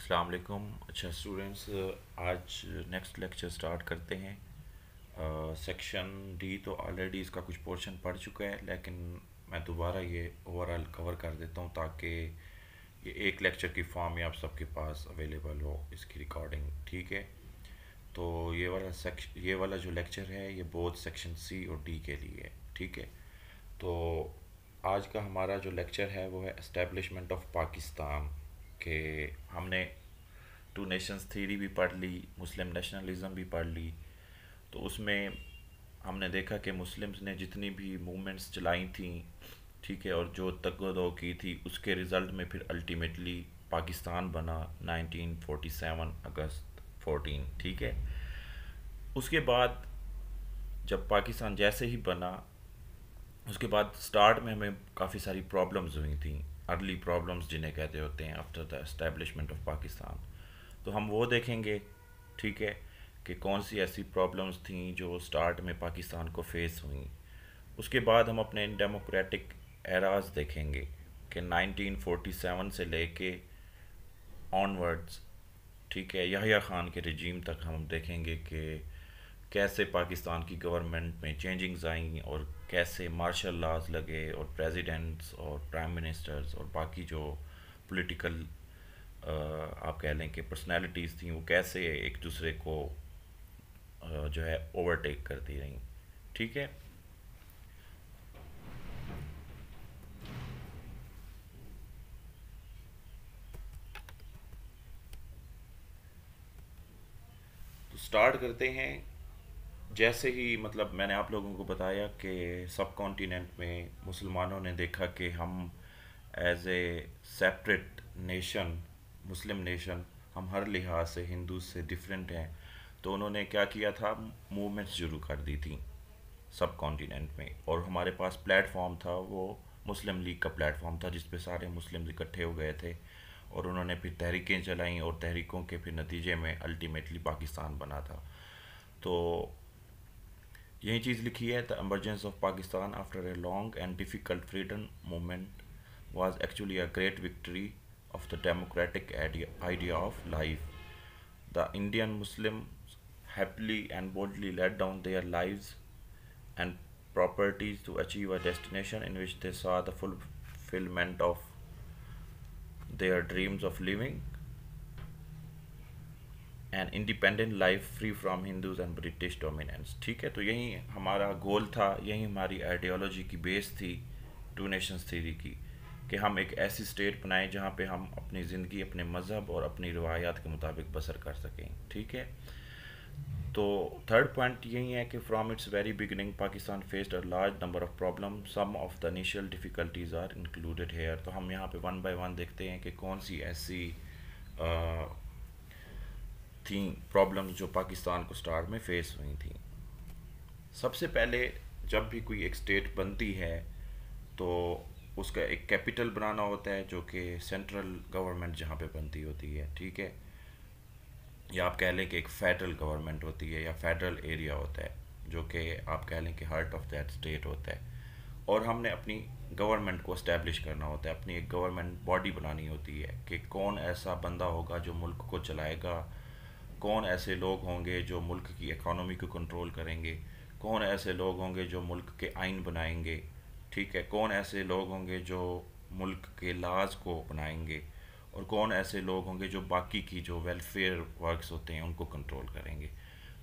अस्सलाम अच्छा स्टूडेंट्स आज नेक्स्ट लेक्चर स्टार्ट करते हैं सेक्शन डी तो ऑलरेडी इसका कुछ पोर्शन पढ़ चुका है लेकिन मैं दोबारा ये ओवरऑल कवर कर देता हूँ ताकि ये एक लेक्चर की फॉर्म ही आप सबके पास अवेलेबल हो इसकी रिकॉर्डिंग ठीक है तो ये वाला सेक्शन ये वाला जो लेक्चर है ये बोथ सेक्शन सी और डी के लिए ठीक है तो आज का हमारा जो लेक्चर है वो है इस्टेब्लिशमेंट ऑफ पाकिस्तान कि हमने टू नेशंस थ्योरी भी पढ़ ली मुस्लिम नेशनलिज्म भी पढ़ ली तो उसमें हमने देखा कि मुस्लिम्स ने जितनी भी मूवमेंट्स चलाई थी ठीक है और जो तगदो की थी उसके रिज़ल्ट में फिर अल्टीमेटली पाकिस्तान बना 1947 अगस्त 14 ठीक है उसके बाद जब पाकिस्तान जैसे ही बना उसके बाद स्टार्ट में हमें काफ़ी सारी प्रॉब्लम्स हुई थी अर्ली प्रॉब्लम्स जिन्हें कहते होते हैं after the establishment of Pakistan तो हम वो देखेंगे ठीक है कि कौन सी ऐसी प्रॉब्लम्स थी जो स्टार्ट में पाकिस्तान को फेस हुई उसके बाद हम अपने डेमोक्रेटिक एराज देखेंगे कि 1947 से लेके ऑनवर्ड्स ठीक है याहिया ख़ान के रजीम तक हम देखेंगे कि कैसे पाकिस्तान की गवर्नमेंट में चेंजिंग्स आई और कैसे मार्शल लॉज लगे और प्रेसिडेंट्स और प्राइम मिनिस्टर्स और बाकी जो पॉलिटिकल आप कह लें कि पर्सनालिटीज़ थी वो कैसे एक दूसरे को जो है ओवरटेक करती रही ठीक है तो स्टार्ट करते हैं जैसे ही मतलब मैंने आप लोगों को बताया कि सब कॉन्टीनेंट में मुसलमानों ने देखा कि हम as a separate nation Muslim nation हम हर लिहाज से हिंदू से डिफरेंट हैं तो उन्होंने क्या किया था मूवमेंट्स शुरू कर दी थी सब कॉन्टीनेंट में और हमारे पास प्लेटफॉर्म था वो मुस्लिम लीग का प्लेटफॉर्म था जिसपे सारे मुस्लिम इकट्ठे हो गए थे और उन्होंने फिर तहरीकें चलाईं और तहरीकों के फिर नतीजे में अल्टीमेटली पाकिस्तान बना था तो ये चीज़ लिखी है the emergence of Pakistan after a long and difficult freedom movement was actually a great victory of the democratic idea of life the Indian Muslim happily and boldly laid down their lives and properties to achieve a destination in which they saw the fulfillment of their dreams of living an independent life free from Hindus and British dominance ठीक है तो यही हमारा गोल था यही हमारी ideology की base थी टू नेशंस थीरी की कि हम एक ऐसी स्टेट बनाएं जहाँ पे हम अपनी ज़िंदगी अपने मज़हब और अपनी रवायात के मुताबिक बसर कर सकें ठीक है तो थर्ड पॉइंट यही है कि from its very beginning Pakistan faced a large number of problem some of the initial difficulties are included here तो हम यहाँ पे वन बाय वन देखते हैं कि कौन सी ऐसी आ, थी प्रॉब्लम जो पाकिस्तान को स्टार्ट में फेस हुई थी सबसे पहले जब भी कोई एक स्टेट बनती है तो उसका एक कैपिटल बनाना होता है जो कि सेंट्रल गवर्नमेंट जहाँ पे बनती होती है ठीक है या आप कह लें कि एक फेडरल गवर्नमेंट होती है या फेडरल एरिया होता है जो कि आप कह लें कि हार्ट ऑफ दैट स्टेट होता है और हमने अपनी गवर्नमेंट को इस्टेब्लिश करना होता है अपनी एक गवर्नमेंट बॉडी बनानी होती है कि कौन ऐसा बंदा होगा जो मुल्क को चलाएगा कौन ऐसे लोग होंगे जो मुल्क की इकानमी को कंट्रोल करेंगे कौन ऐसे लोग होंगे जो मुल्क के आइन बनाएंगे ठीक है कौन ऐसे लोग होंगे जो मुल्क के लाज को अपनाएंगे और कौन ऐसे लोग होंगे जो बाकी की जो वेलफेयर वर्क्स होते हैं उनको कंट्रोल करेंगे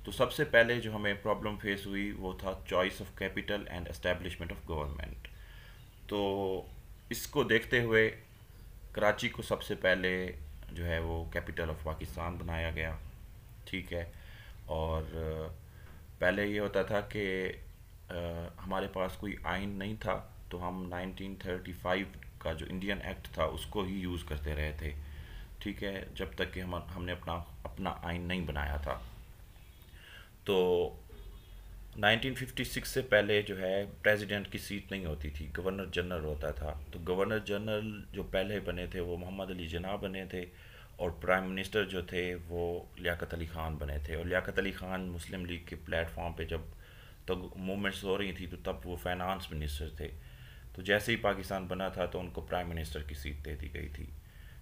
तो सबसे पहले जो हमें प्रॉब्लम फेस हुई वो था choice of capital and establishment of government तो इसको देखते हुए कराची को सबसे पहले जो है वो कैपिटल ऑफ पाकिस्तान बनाया गया ठीक है और पहले ये होता था कि हमारे पास कोई आइन नहीं था तो हम 1935 का जो इंडियन एक्ट था उसको ही यूज़ करते रहे थे ठीक है जब तक कि हम हमने अपना अपना आइन नहीं बनाया था तो 1956 से पहले जो है प्रेसिडेंट की सीट नहीं होती थी गवर्नर जनरल होता था तो गवर्नर जनरल जो पहले बने थे वो मोहम्मद अली जना बने थे और प्राइम मिनिस्टर जो थे वो लियाकत अली ख़ान बने थे और लियाकत अली ख़ान मुस्लिम लीग के प्लेटफॉर्म पे जब तक मूवमेंट्स हो रही थी तो तब वो फाइनेंस मिनिस्टर थे तो जैसे ही पाकिस्तान बना था तो उनको प्राइम मिनिस्टर की सीट दे दी गई थी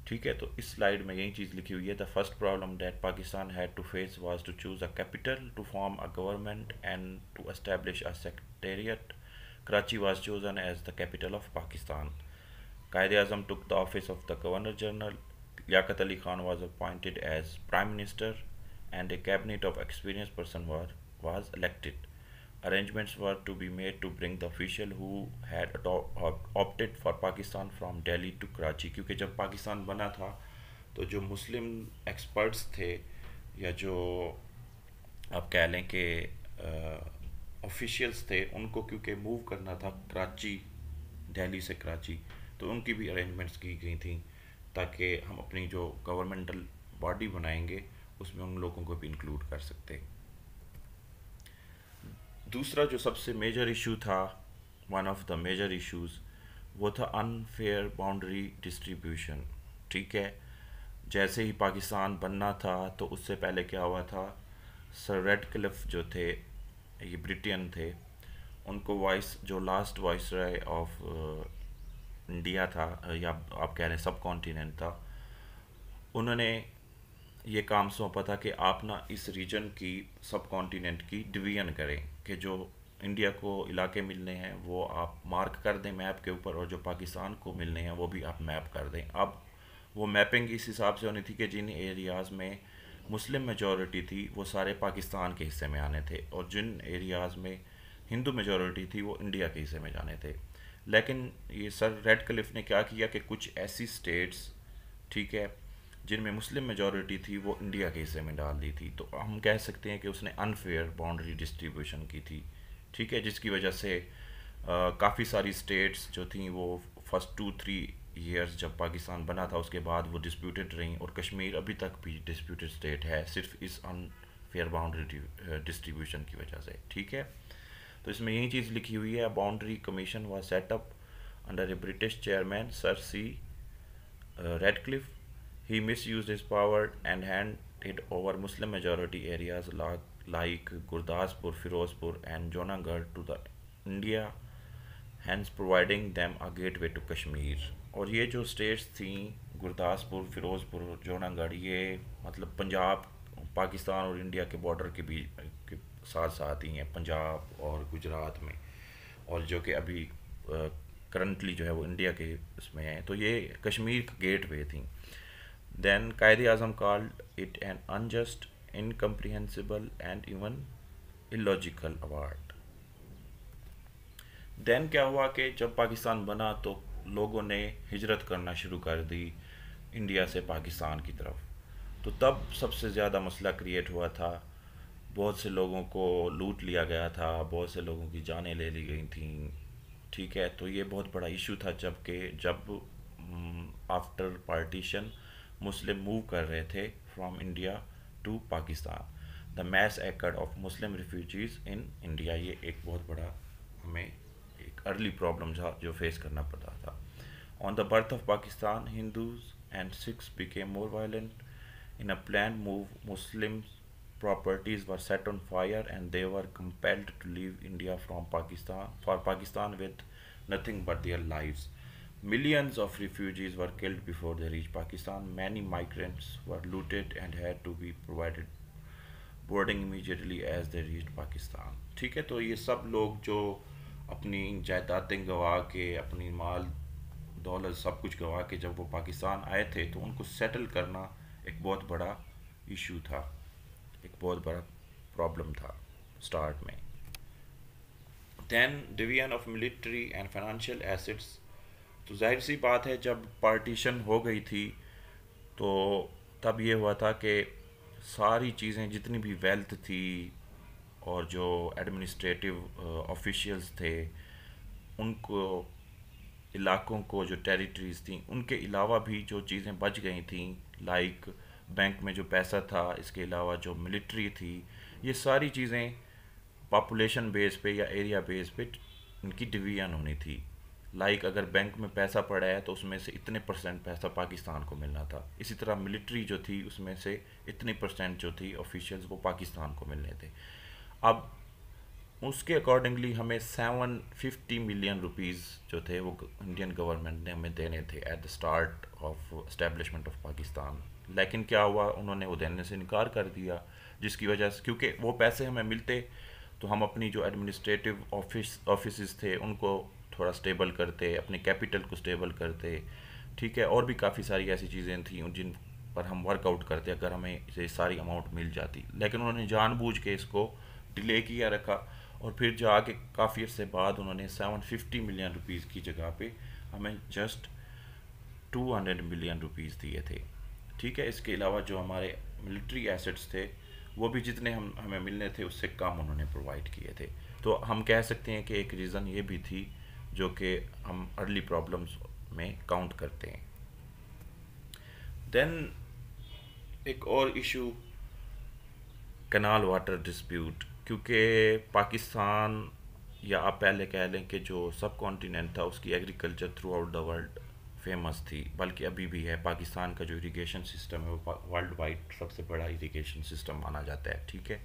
ठीक है तो इस स्लाइड में यही चीज़ लिखी हुई है the first problem that Pakistan had to face was to choose a capital to form a government and to establish a secretariat Karachi was chosen as the capital of Pakistan Quaid Azam took the office of the governor general Liaquat Ali Khan was appointed as Prime Minister and a cabinet of experienced person were, was elected. Arrangements were to be made to bring the official who had opted for Pakistan from Delhi to Karachi क्योंकि जब पाकिस्तान बना था तो जो मुस्लिम experts थे या जो आप कह लें कि ऑफिशियल्स थे उनको क्योंकि मूव करना था कराची दिल्ली से कराची तो उनकी भी अरेंजमेंट्स की गई थी ताकि हम अपनी जो गवर्नमेंटल बॉडी बनाएंगे उसमें उन लोगों को भी इंक्लूड कर सकते दूसरा जो सबसे मेजर इशू था one of the major issues वो था अनफेयर बाउंड्री डिस्ट्रीब्यूशन ठीक है जैसे ही पाकिस्तान बनना था तो उससे पहले क्या हुआ था सर रेड क्लिफ जो थे ये ब्रिटेन थे उनको वॉइस जो last viceroy of India था या आप कह रहे हैं सब कॉन्टीनेंट था उन्होंने ये काम सौंपा था कि आप ना इस रीजन की सब कॉन्टीनेंट की डिवीजन करें कि जो इंडिया को इलाके मिलने हैं वो आप मार्क कर दें मैप के ऊपर और जो पाकिस्तान को मिलने हैं वो भी आप मैप कर दें अब वो मैपिंग इस हिसाब से होनी थी कि जिन एरियाज़ में मुस्लिम मेजॉरिटी थी वो सारे पाकिस्तान के हिस्से में आने थे और जिन एरियाज़ में हिंदू मेजॉरिटी थी वो इंडिया के हिस्से में जाने थे लेकिन ये सर रेड क्लिफ ने क्या किया कि कुछ ऐसी स्टेट्स ठीक है जिनमें मुस्लिम मेजॉरिटी थी वो इंडिया के हिस्से में डाल दी थी तो हम कह सकते हैं कि उसने अनफेयर बाउंड्री डिस्ट्रीब्यूशन की थी ठीक है जिसकी वजह से काफ़ी सारी स्टेट्स जो थी वो फर्स्ट टू थ्री ईयर्स जब पाकिस्तान बना था उसके बाद वो डिस्प्यूटेड रहीं और कश्मीर अभी तक भी डिस्प्यूटेड स्टेट है सिर्फ इस अनफेयर बाउंड्री डिस्ट्रीब्यूशन की वजह से ठीक है तो इसमें यही चीज़ लिखी हुई है boundary commission was set up under a British chairman sir C Radcliffe he misuse his power and hand it over Muslim majority areas Gurdaspur Ferozepur and and to the India India, providing them a gateway to Kashmir और ये जो states थी गुरदासपुर फिरोजपुर जोनागढ़ ये मतलब पंजाब पाकिस्तान और India के border के बीच साथ साथ ही हैं पंजाब और गुजरात में और जो कि अभी करंटली जो है वो इंडिया के इसमें हैं तो ये कश्मीर गेट वे थी then Quaid Azam called it an unjust incomprehensible and even illogical award then क्या हुआ कि जब पाकिस्तान बना तो लोगों ने हिजरत करना शुरू कर दी इंडिया से पाकिस्तान की तरफ तो तब सबसे ज़्यादा मसला क्रिएट हुआ था बहुत से लोगों को लूट लिया गया था बहुत से लोगों की जानें ले ली गई थी ठीक है तो ये बहुत बड़ा इशू था जबकि जब after hmm, partition Muslim move कर रहे थे from India to Pakistan the massacre of Muslim refugees in India ये एक बहुत बड़ा हमें एक अर्ली प्रॉब्लम था जो फेस करना पड़ता था on the birth of Pakistan Hindus and Sikhs became more violent in a plan move Muslims properties were set on fire and they were compelled to leave India from Pakistan for Pakistan with nothing but their lives. Millions of refugees were killed before they reached Pakistan. Many migrants were looted and had to be provided boarding immediately as they reached pakistan ठीक है तो ये सब लोग जो अपनी जायदादें गवा के अपनी माल दौलत सब कुछ गवा के जब वो पाकिस्तान आए थे तो उनको सेटल करना एक बहुत बड़ा इशू था एक बहुत बड़ा प्रॉब्लम था स्टार्ट में then division of military and financial assets तो जाहिर सी बात है जब पार्टीशन हो गई थी तो तब ये हुआ था कि सारी चीज़ें जितनी भी वेल्थ थी और जो एडमिनिस्ट्रेटिव ऑफिशियल्स uh, थे उनको इलाकों को जो टेरिटरीज थी उनके अलावा भी जो चीज़ें बच गई थी लाइक like, बैंक में जो पैसा था इसके अलावा जो मिलिट्री थी ये सारी चीज़ें पॉपुलेशन बेस पे या एरिया बेस पे इनकी डिवीजन होनी थी लाइक like अगर बैंक में पैसा पड़ा है तो उसमें से इतने परसेंट पैसा पाकिस्तान को मिलना था इसी तरह मिलिट्री जो थी उसमें से इतने परसेंट जो थी ऑफिशियल्स वो पाकिस्तान को मिलने थे अब उसके अकॉर्डिंगली हमें सेवन फिफ्टी मिलियन रुपीज़ जो थे वो इंडियन गवर्नमेंट ने हमें देने थे at the start of establishment of Pakistan लेकिन क्या हुआ उन्होंने वो देने से इनकार कर दिया जिसकी वजह से क्योंकि वो पैसे हमें मिलते तो हम अपनी जो एडमिनिस्ट्रेटिव ऑफिस ऑफिस थे उनको थोड़ा स्टेबल करते अपने कैपिटल को स्टेबल करते ठीक है और भी काफ़ी सारी ऐसी चीज़ें थी जिन पर हम वर्कआउट करते अगर हमें ये सारी अमाउंट मिल जाती लेकिन उन्होंने जानबूझ के इसको डिले किया रखा और फिर जाके काफ़ी अर्से बाद उन्होंने सेवन फिफ्टी मिलियन रुपीज़ की जगह पे हमें just two hundred million rupees दिए थे ठीक है इसके अलावा जो हमारे मिलिट्री एसेट्स थे वो भी जितने हम हमें मिलने थे उससे कम उन्होंने प्रोवाइड किए थे तो हम कह सकते हैं कि एक रीज़न ये भी थी जो कि हम अर्ली प्रॉब्लम्स में काउंट करते हैं देन एक और इशू कनाल वाटर डिस्प्यूट क्योंकि पाकिस्तान या आप पहले कह लें कि जो सब कॉन्टीनेंट था उसकी agriculture throughout the world famous थी बल्कि अभी भी है पाकिस्तान का जो इरिगेशन सिस्टम है वो वर्ल्ड वाइड सबसे बड़ा इरिगेशन सिस्टम माना जाता है ठीक है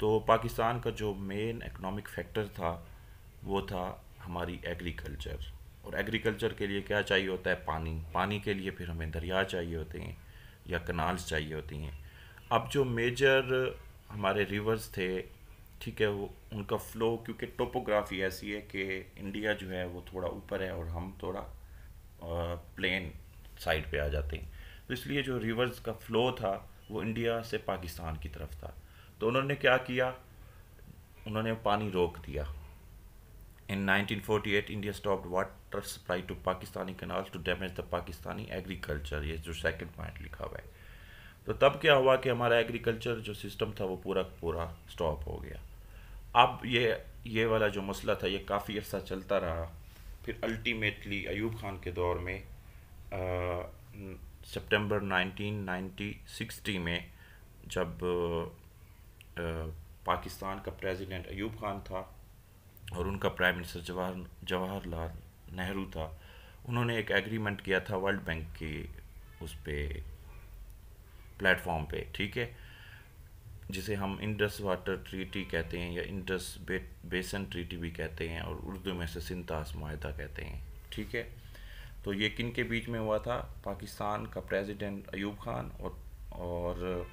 तो पाकिस्तान का जो मेन इकोनॉमिक फैक्टर था वो था हमारी एग्रीकल्चर और एग्रीकल्चर के लिए क्या चाहिए होता है पानी पानी के लिए फिर हमें दरिया चाहिए होते हैं या कनाल्स चाहिए होती हैं अब जो मेजर हमारे रिवर्स थे ठीक है वो उनका फ़्लो क्योंकि टोपोग्राफी ऐसी है कि इंडिया जो है वो थोड़ा ऊपर है और हम थोड़ा प्लेन साइड पे आ जाते हैं तो इसलिए जो रिवर्स का फ्लो था वो इंडिया से पाकिस्तान की तरफ था तो उन्होंने क्या किया उन्होंने पानी रोक दिया in 1948, India stop water supply to Pakistani canal to damage the Pakistani agriculture ये जो सेकंड पॉइंट लिखा हुआ है तो तब क्या हुआ कि हमारा एग्रीकल्चर जो सिस्टम था वो पूरा पूरा स्टॉप हो गया अब ये ये वाला जो मसला था ये काफ़ी अर्सा चलता रहा फिर अल्टीमेटली अयूब खान के दौर में सितंबर 1960 में जब आ, पाकिस्तान का प्रेसिडेंट अयूब खान था और उनका प्राइम मिनिस्टर जवाहर जवाहरलाल नेहरू था उन्होंने एक एग्रीमेंट किया था वर्ल्ड बैंक की उस पर प्लेटफॉर्म पे ठीक है जिसे हम इंडस वाटर ट्रीटी कहते हैं या इंडस बे, बेसन ट्रीटी भी कहते हैं और उर्दू में से सिंतास माहा कहते हैं ठीक है तो ये किन के बीच में हुआ था पाकिस्तान का प्रेसिडेंट अयूब खान और और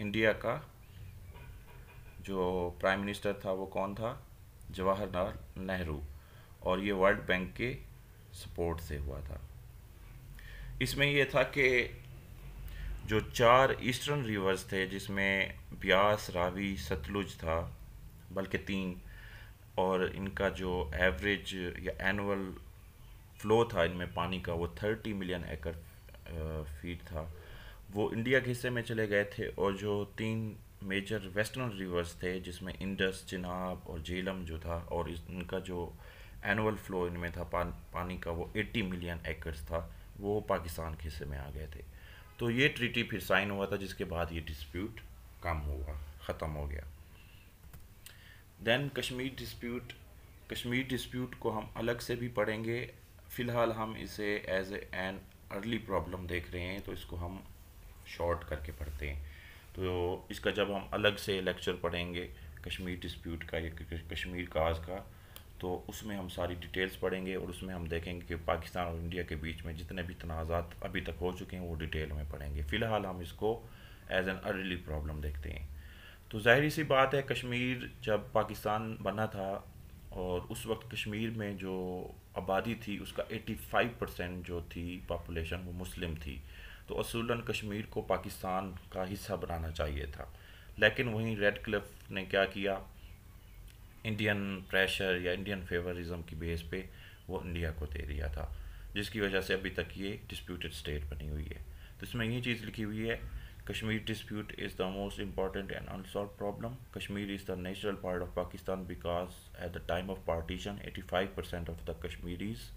इंडिया का जो प्राइम मिनिस्टर था वो कौन था जवाहरलाल नेहरू और ये वर्ल्ड बैंक के सपोर्ट से हुआ था इसमें यह था कि जो चार ईस्टर्न रिवर्स थे जिसमें ब्यास रावी सतलुज था बल्कि तीन और इनका जो एवरेज या एनुअल फ्लो था इनमें पानी का वो थर्टी मिलियन एकड़ फीट था वो इंडिया के हिस्से में चले गए थे और जो तीन मेजर वेस्टर्न रिवर्स थे जिसमें इंडस चिनाब और झेलम जो था और इनका जो एनुअल फ्लो इनमें था पान, पानी का वो 80 मिलियन एकर्स था वो पाकिस्तान के हिस्से में आ गए थे तो ये ट्रीटी फिर साइन हुआ था जिसके बाद ये डिस्प्यूट कम हुआ ख़त्म हो गया then Kashmir dispute Kashmir dispute को हम अलग से भी पढ़ेंगे फ़िलहाल हम इसे एज एन अर्ली प्रॉब्लम देख रहे हैं तो इसको हम शॉर्ट करके पढ़ते हैं तो इसका जब हम अलग से लेक्चर पढ़ेंगे कश्मीर डिस्प्यूट का या कश्मीर काज का तो उसमें हम सारी डिटेल्स पढ़ेंगे और उसमें हम देखेंगे कि पाकिस्तान और इंडिया के बीच में जितने भी तनाज़ात अभी तक हो चुके हैं वो डिटेल में पढ़ेंगे फ़िलहाल हम इसको एज एन अर्ली प्रॉब्लम देखते हैं तो जाहिर सी बात है कश्मीर जब पाकिस्तान बना था और उस वक्त कश्मीर में जो आबादी थी उसका 85 परसेंट जो थी पापोलेशन वो मुस्लिम थी तो असूला कश्मीर को पाकिस्तान का हिस्सा बनाना चाहिए था लेकिन वहीं रेड क्लिफ ने क्या किया इंडियन प्रेशर या इंडियन फेवरिज्म की बेस पे वो इंडिया को दे दिया था जिसकी वजह से अभी तक ये डिस्प्यूटेड स्टेट बनी हुई है तो इसमें ये चीज़ लिखी हुई है Kashmir dispute is the most important and unsolved problem Kashmir is the natural part of Pakistan because at the time of partition eighty five percent of the Kashmiris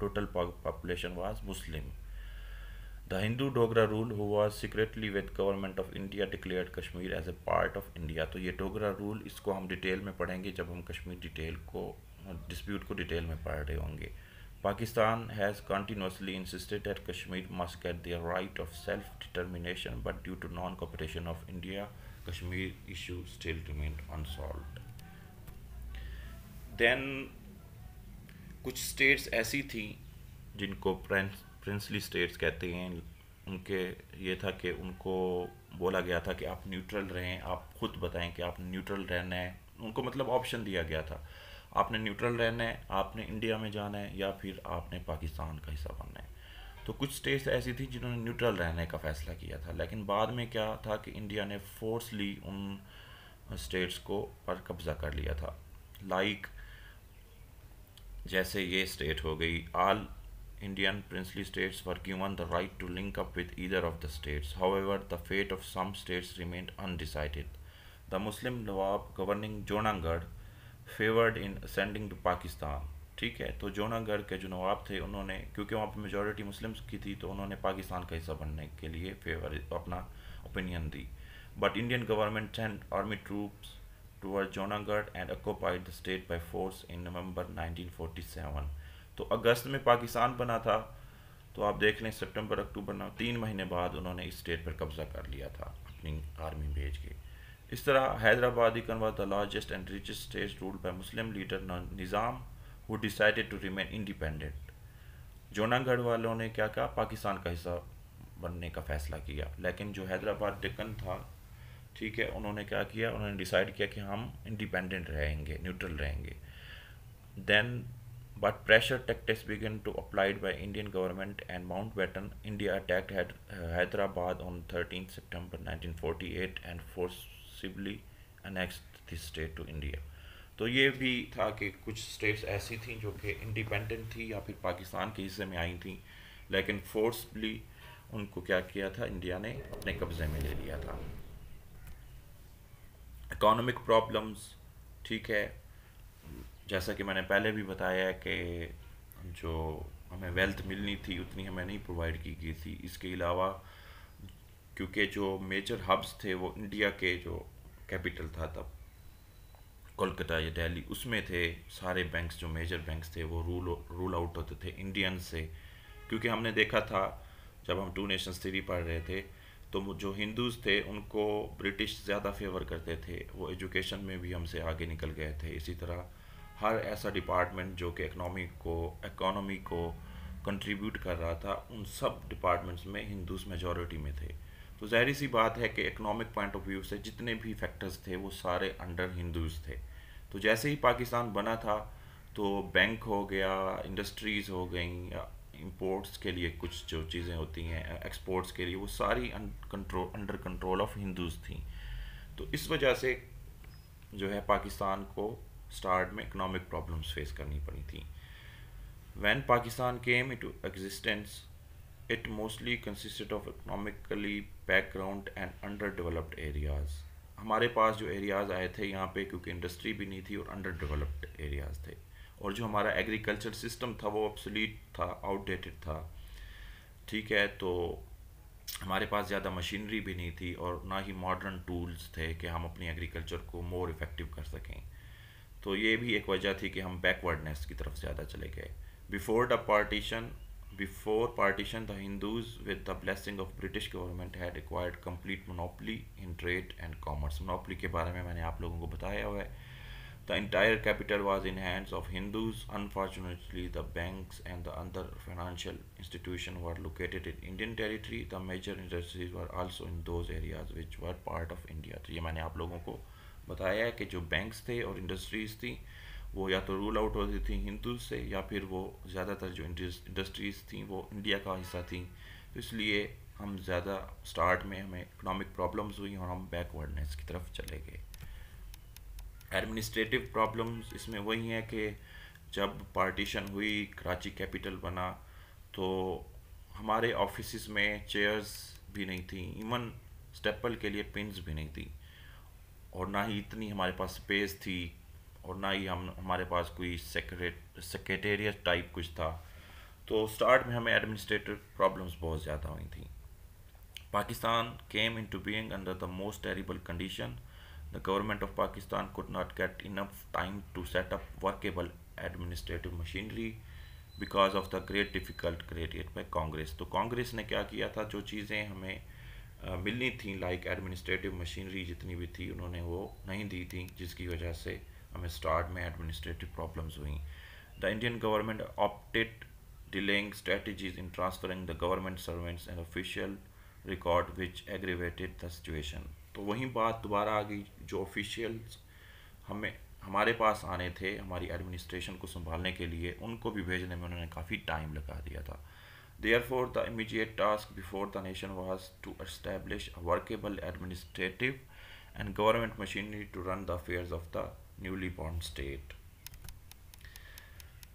total population was Muslim The Hindu Dogra rule who was secretly with government of India declared Kashmir as a part of India. तो ये Dogra rule इसको हम detail में पढ़ेंगे जब हम Kashmir detail को dispute को डिटेल में पढ़ रहे होंगे Pakistan has continuously insisted that Kashmir must get their right of self-determination, but due to non-cooperation of India, Kashmir issue still remained unsolved. Then कुछ states ऐसी थी जिनको प्रिंसली स्टेट्स कहते हैं उनके ये था कि उनको बोला गया था कि आप न्यूट्रल रहें आप खुद बताएं कि आप न्यूट्रल रहना है उनको मतलब ऑप्शन दिया गया था आपने न्यूट्रल रहना है आपने इंडिया में जाना है या फिर आपने पाकिस्तान का हिस्सा बनना है तो कुछ स्टेट्स ऐसी थी जिन्होंने न्यूट्रल रहने का फैसला किया था लेकिन बाद में क्या था कि इंडिया ने फोर्सली उन स्टेट्स को पर कब्ज़ा कर लिया था लाइक like, जैसे ये स्टेट हो गई all Indian princely states were given the right to link up with either of the states. However, the fate of some states remained undecided. The Muslim Nawab governing Jonangad favored in sending to Pakistan. ठीक है तो जोनागढ़ के जो नवाब थे उन्होंने क्योंकि वहाँ पे मेजोरिटी मुस्लिम्स की थी तो उन्होंने पाकिस्तान का हिस्सा बनने के लिए फेवर अपना ओपिनियन दी but Indian government send army troops toward Junagadh and occupied the state by force in November 1947 तो अगस्त में पाकिस्तान बना था तो आप देख लें सितंबर अक्टूबर नव तीन महीने बाद उन्होंने इस स्टेट पर कब्जा कर लिया था अपनी आर्मी भेज के इस तरह हैदराबाद ही the largest and richest state rule by Muslim leader Nizam who decided to remain independent Junagadh वालों ने क्या कहा पाकिस्तान का हिस्सा बनने का फैसला किया लेकिन जो हैदराबाद डिकन था ठीक है उन्होंने क्या किया उन्होंने डिसाइड किया कि हम इंडिपेंडेंट रहेंगे न्यूट्रल रहेंगे then but pressure tactics began to applied by Indian government and Mountbatten. India attacked Had- Hyderabad on 13 September 1948 and forcibly annexed this state to India. तो ये भी था कि कुछ स्टेट्स ऐसी थी जो कि इंडिपेंडेंट थी या फिर पाकिस्तान के हिस्से में आई थी लेकिन फोर्सली उनको क्या किया था इंडिया ने अपने कब्ज़े में ले लिया था इकोनॉमिक प्रॉब्लम्स ठीक है जैसा कि मैंने पहले भी बताया कि जो हमें वेल्थ मिलनी थी उतनी हमें नहीं प्रोवाइड की गई थी इसके अलावा क्योंकि जो मेजर हब्स थे वो इंडिया के जो कैपिटल था तब कोलकाता या दिल्ली उसमें थे सारे बैंक्स जो मेजर बैंक्स थे वो रूल रूल आउट होते थे इंडियन से क्योंकि हमने देखा था जब हम टू नेशन थ्री पढ़ रहे थे तो जो हिंदूज थे उनको ब्रिटिश ज़्यादा फेवर करते थे वो एजुकेशन में भी हमसे आगे निकल गए थे इसी तरह हर ऐसा डिपार्टमेंट जो कि इकनॉमी को इकोनॉमी को कंट्रीब्यूट कर रहा था उन सब डिपार्टमेंट्स में हिंदूज मेजोरिटी में थे तो जाहिर सी बात है कि इकनॉमिक पॉइंट ऑफ व्यू से जितने भी फैक्टर्स थे वो सारे अंडर हिंदूज थे तो जैसे ही पाकिस्तान बना था तो बैंक हो गया इंडस्ट्रीज़ हो गई इंपोर्ट्स के लिए कुछ जो चीज़ें होती हैं एक्सपोर्ट्स के लिए वो सारी control under control of Hindus थी तो इस वजह से जो है पाकिस्तान को स्टार्ट में इकोनॉमिक प्रॉब्लम्स फेस करनी पड़ी थी when Pakistan came it existence it mostly consisted of economically background and underdeveloped areas हमारे पास जो एरियाज़ आए थे यहाँ पे क्योंकि इंडस्ट्री भी नहीं थी और अंडर डेवलप्ड एरियाज़ थे और जो हमारा एग्रीकल्चर सिस्टम था वो अपसलीट था आउटडेटेड था ठीक है तो हमारे पास ज़्यादा मशीनरी भी नहीं थी और ना ही मॉडर्न टूल्स थे कि हम अपनी एग्रीकल्चर को मोर इफ़ेक्टिव कर सकें तो ये भी एक वजह थी कि हम बैकवर्डनेस की तरफ ज़्यादा चले गए before the partition before partition the Hindus with the blessing of British government had required complete monopoly in trade and commerce monopoly के बारे में मैंने आप लोगों को बताया हुआ है the entire capital was in hands of Hindus unfortunately the banks and the other financial institution were located in Indian territory the major industries were also in those areas which were part of India तो ये मैंने आप लोगों को बताया है कि जो बैंक्स थे और इंडस्ट्रीज़ थी वो या तो रूल आउट होती थी हिंदू से या फिर वो ज़्यादातर जो इंडस्ट्रीज़ थी वो इंडिया का हिस्सा थी तो इसलिए हम ज़्यादा स्टार्ट में हमें इकोनॉमिक प्रॉब्लम्स हुई और हम बैकवर्डनेस की तरफ चले गए एडमिनिस्ट्रेटिव प्रॉब्लम्स इसमें वही हैं कि जब पार्टीशन हुई कराची कैपिटल बना तो हमारे ऑफिस में चेयर्स भी नहीं थी इवन स्टेपल के लिए पिंस भी नहीं थी और ना ही इतनी हमारे पास स्पेस थी और ना ही हम हमारे पास कोई सेक्रेट सेक्रेटेरियट टाइप कुछ था तो स्टार्ट में हमें एडमिनिस्ट्रेटिव प्रॉब्लम्स बहुत ज़्यादा हुई थी Pakistan came into being under the most terrible condition the government of Pakistan could not get enough time to set up workable administrative machinery because of the great difficult created by Congress तो कांग्रेस ने क्या किया था जो चीज़ें हमें मिलनी थी लाइक एडमिनिस्ट्रेटिव मशीनरी जितनी भी थी उन्होंने वो नहीं दी थी जिसकी वजह से हमें स्टार्ट में एडमिनिस्ट्रेटिव प्रॉब्लम्स हुई the Indian government opted delaying strategies in transferring the government servants and official record which aggravated the situation तो वही बात दोबारा आ गई जो ऑफिशियल हमें हमारे पास आने थे हमारी एडमिनिस्ट्रेशन को संभालने के लिए उनको भी भेजने में उन्होंने काफ़ी टाइम लगा दिया था Therefore, the immediate task before the nation was to establish a workable administrative and government machinery to run the affairs of the newly born state.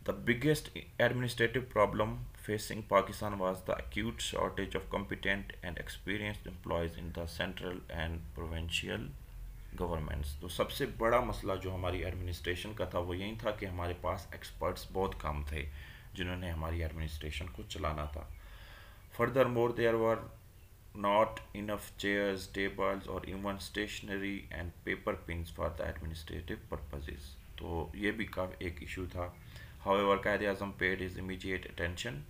The biggest administrative problem facing Pakistan was the acute shortage of competent and experienced employees in the central and provincial governments. So, सबसे बड़ा मसला जो हमारी administration का था वो यही था कि हमारे पास बहुत कम थे जिन्होंने हमारी एडमिनिस्ट्रेशन को चलाना था furthermore there were not enough chairs tables और even stationery and paper pins for the administrative purposes तो ये भी का एक इशू था however Quaid Azam paid is immediate attention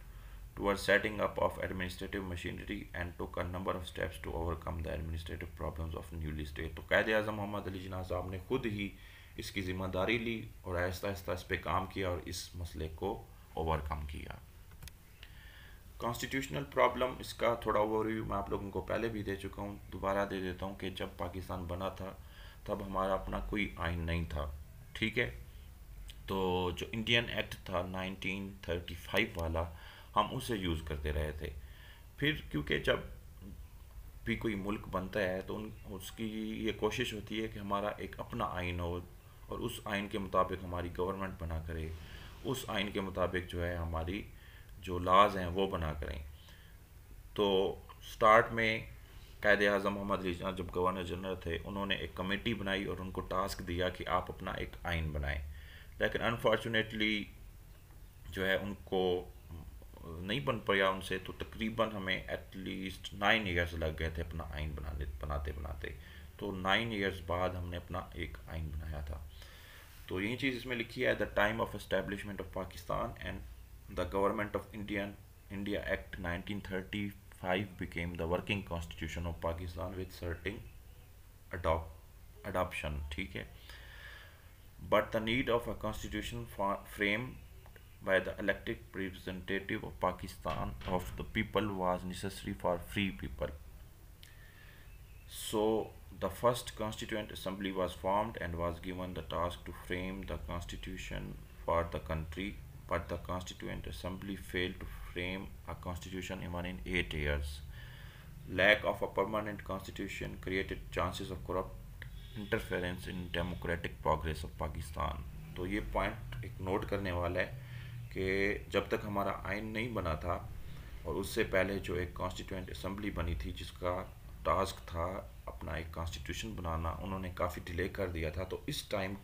to setting up of administrative machinery and took a number of steps to overcome the administrative problem of newly state तो कैद अजम मोहम्मद अली जना साहब ने खुद ही इसकी ज़िम्मेदारी ली और आहिस्ता आहिस्ता इस पर काम किया और इस मसले को ओवरकम किया कॉन्स्टिट्यूशनल प्रॉब्लम इसका थोड़ा ओवरव्यू मैं आप लोगों को पहले भी दे चुका हूँ दोबारा दे देता हूँ कि जब पाकिस्तान बना था तब हमारा अपना कोई आइन नहीं था ठीक है तो जो इंडियन एक्ट था 1935 वाला हम उसे यूज़ करते रहे थे फिर क्योंकि जब भी कोई मुल्क बनता है तो उन उसकी ये कोशिश होती है कि हमारा एक अपना आइन हो और उस आइन के मुताबिक हमारी गवर्नमेंट बना करे उस आइन के मुताबिक जो है हमारी जो लाज हैं वो बना करें तो स्टार्ट में कैद अजम मोहम्मद रिजना जब गवर्नर जनरल थे उन्होंने एक कमेटी बनाई और उनको टास्क दिया कि आप अपना एक आइन बनाएं लेकिन अनफॉर्चुनेटली जो है उनको नहीं बन पाया उनसे तो तकरीबन हमें एटलीस्ट नाइन ईयर्स लग गए थे अपना आइन बनाने बनाते बनाते तो नाइन ईयर्स बाद हमने अपना एक आइन बनाया था तो यही चीज़ इसमें लिखी है the time of establishment of Pakistan and the government of Indian India act 1935 became the working constitution of Pakistan with certain adoption ठीक है but the need of a constitution frame by the elected representative of Pakistan of the people was necessary for free people so The first Constituent Assembly was formed and was given the task to frame the constitution for the country, but the Constituent Assembly failed to frame a constitution even in eight years. Lack of a permanent constitution created chances of corrupt interference in democratic progress of Pakistan. तो ये point एक note करने वाला है कि जब तक हमारा आइन नहीं बना था और उससे पहले जो एक कॉन्स्टिट्यूंट असम्बली बनी थी जिसका टास्क था अपना एक कॉन्स्टिट्यूशन बनाना उन्होंने काफ़ी डिले कर दिया था तो इस टाइम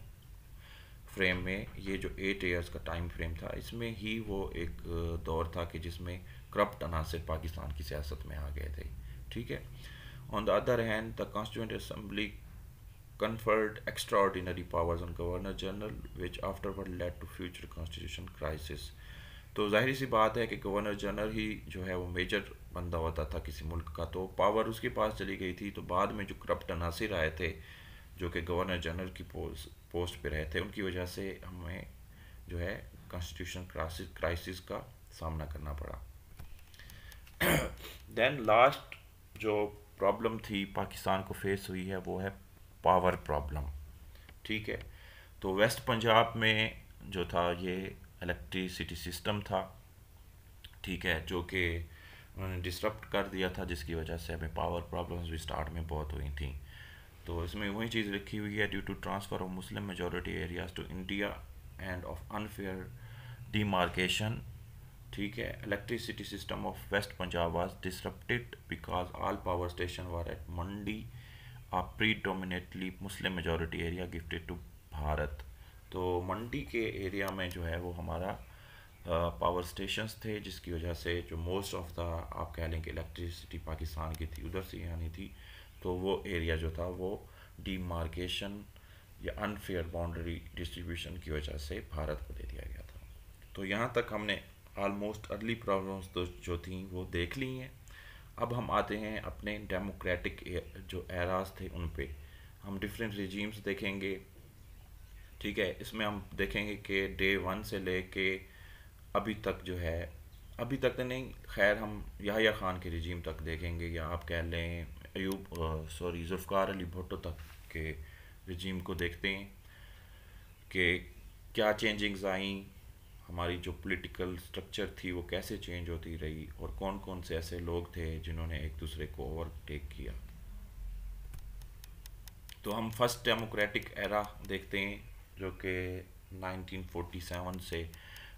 फ्रेम में ये जो एट ईयर्स का टाइम फ्रेम था इसमें ही वो एक दौर था कि जिसमें करप्ट अनासर पाकिस्तान की सियासत में आ गए थे ठीक है on the other hand the constituent assembly conferred conferred extraordinary on governor general which afterward led to future constitution crisis तो जाहिर सी बात है कि गवर्नर जनरल ही जो है वो मेजर बंदा होता था किसी मुल्क का तो पावर उसके पास चली गई थी तो बाद में जो करप्ट अनासर आए थे जो कि गवर्नर जनरल की पोस्ट पोस्ट पर रहे थे उनकी वजह से हमें जो है कॉन्स्टिट्यूशन क्राइसिस क्राइसिस का सामना करना पड़ा देन लास्ट जो प्रॉब्लम थी पाकिस्तान को फेस हुई है वो है पावर प्रॉब्लम ठीक है तो वेस्ट पंजाब में जो था ये इलेक्ट्रिसिटी सिस्टम था ठीक है जो कि उन्होंने डिस्टर्ब कर दिया था जिसकी वजह से हमें पावर प्रॉब्लम्स भी स्टार्ट में बहुत हुई थी तो इसमें वही चीज़ लिखी हुई है due to transfer of Muslim majority areas to India and of unfair demarcation ठीक है electricity system of west Punjab was disrupted because all power station were at Mandi a predominantly Muslim majority area gifted to Bharat तो मंडी के area में जो है वो हमारा power stations थे जिसकी वजह से जो मोस्ट ऑफ द आप कह लें कि इलेक्ट्रिसिटी पाकिस्तान की थी उधर से आनी थी तो वो एरिया जो था वो डीमार्केशन या अनफेयर बाउंड्री डिस्ट्रीब्यूशन की वजह से भारत को दे दिया गया था तो यहाँ तक हमने आलमोस्ट अर्ली प्रॉब्लम्स तो जो थी वो देख ली हैं अब हम आते हैं अपने डेमोक्रेटिक जो एराज थे उन पर हम डिफरेंट रिजीम्स देखेंगे ठीक है इसमें हम देखेंगे कि डे वन से ले कर अभी तक जो है अभी तक तो नहीं खैर हम याहिया ख़ान के रजीम तक देखेंगे या आप कह लें अयूब सॉरी जुल्फ़ार अली भुट्टो तक के रजीम को देखते हैं कि क्या चेंजिंग्स आई हमारी जो पॉलिटिकल स्ट्रक्चर थी वो कैसे चेंज होती रही और कौन कौन से ऐसे लोग थे जिन्होंने एक दूसरे को ओवरटेक किया तो हम फर्स्ट डेमोक्रेटिक एरा देखते हैं जो कि 1947 से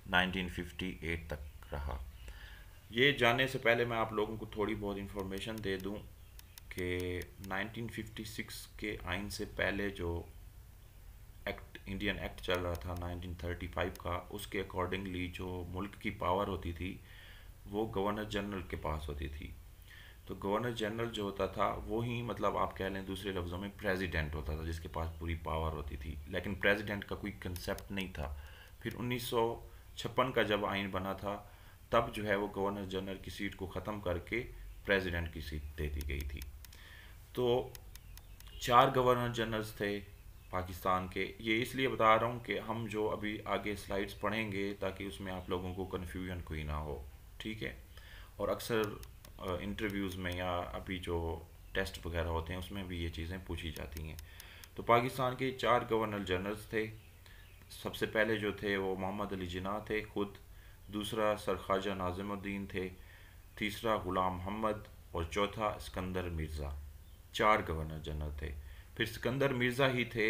1958 तक रहा ये जाने से पहले मैं आप लोगों को थोड़ी बहुत इन्फॉर्मेशन दे दूं कि 1956 के आइन से पहले जो एक्ट इंडियन एक्ट चल रहा था 1935 का उसके अकॉर्डिंगली जो मुल्क की पावर होती थी वो गवर्नर जनरल के पास होती थी तो गवर्नर जनरल जो होता था वो ही मतलब आप कह लें दूसरे लफ्ज़ों में प्रेसिडेंट होता था जिसके पास पूरी पावर होती थी लेकिन प्रेसिडेंट का कोई कंसेप्ट नहीं था फिर उन्नीस छप्पन का जब आइन बना था तब जो है वो गवर्नर जनरल की सीट को ख़त्म करके प्रेसिडेंट की सीट दे दी गई थी तो चार गवर्नर जनरल्स थे पाकिस्तान के ये इसलिए बता रहा हूँ कि हम जो अभी आगे स्लाइड्स पढ़ेंगे ताकि उसमें आप लोगों को कन्फ्यूजन कोई ना हो ठीक है और अक्सर इंटरव्यूज़ में या अभी जो टेस्ट वगैरह होते हैं उसमें भी ये चीज़ें पूछी जाती हैं तो पाकिस्तान के चार गवर्नर जनरल्स थे सबसे पहले जो थे वो मोहम्मद अली जिना थे खुद दूसरा सरखाजा नाजमुद्दीन थे तीसरा ग़ुलाम महमद और चौथा सिकंदर मिर्ज़ा चार गवर्नर जनरल थे फिर सिकंदर मिर्ज़ा ही थे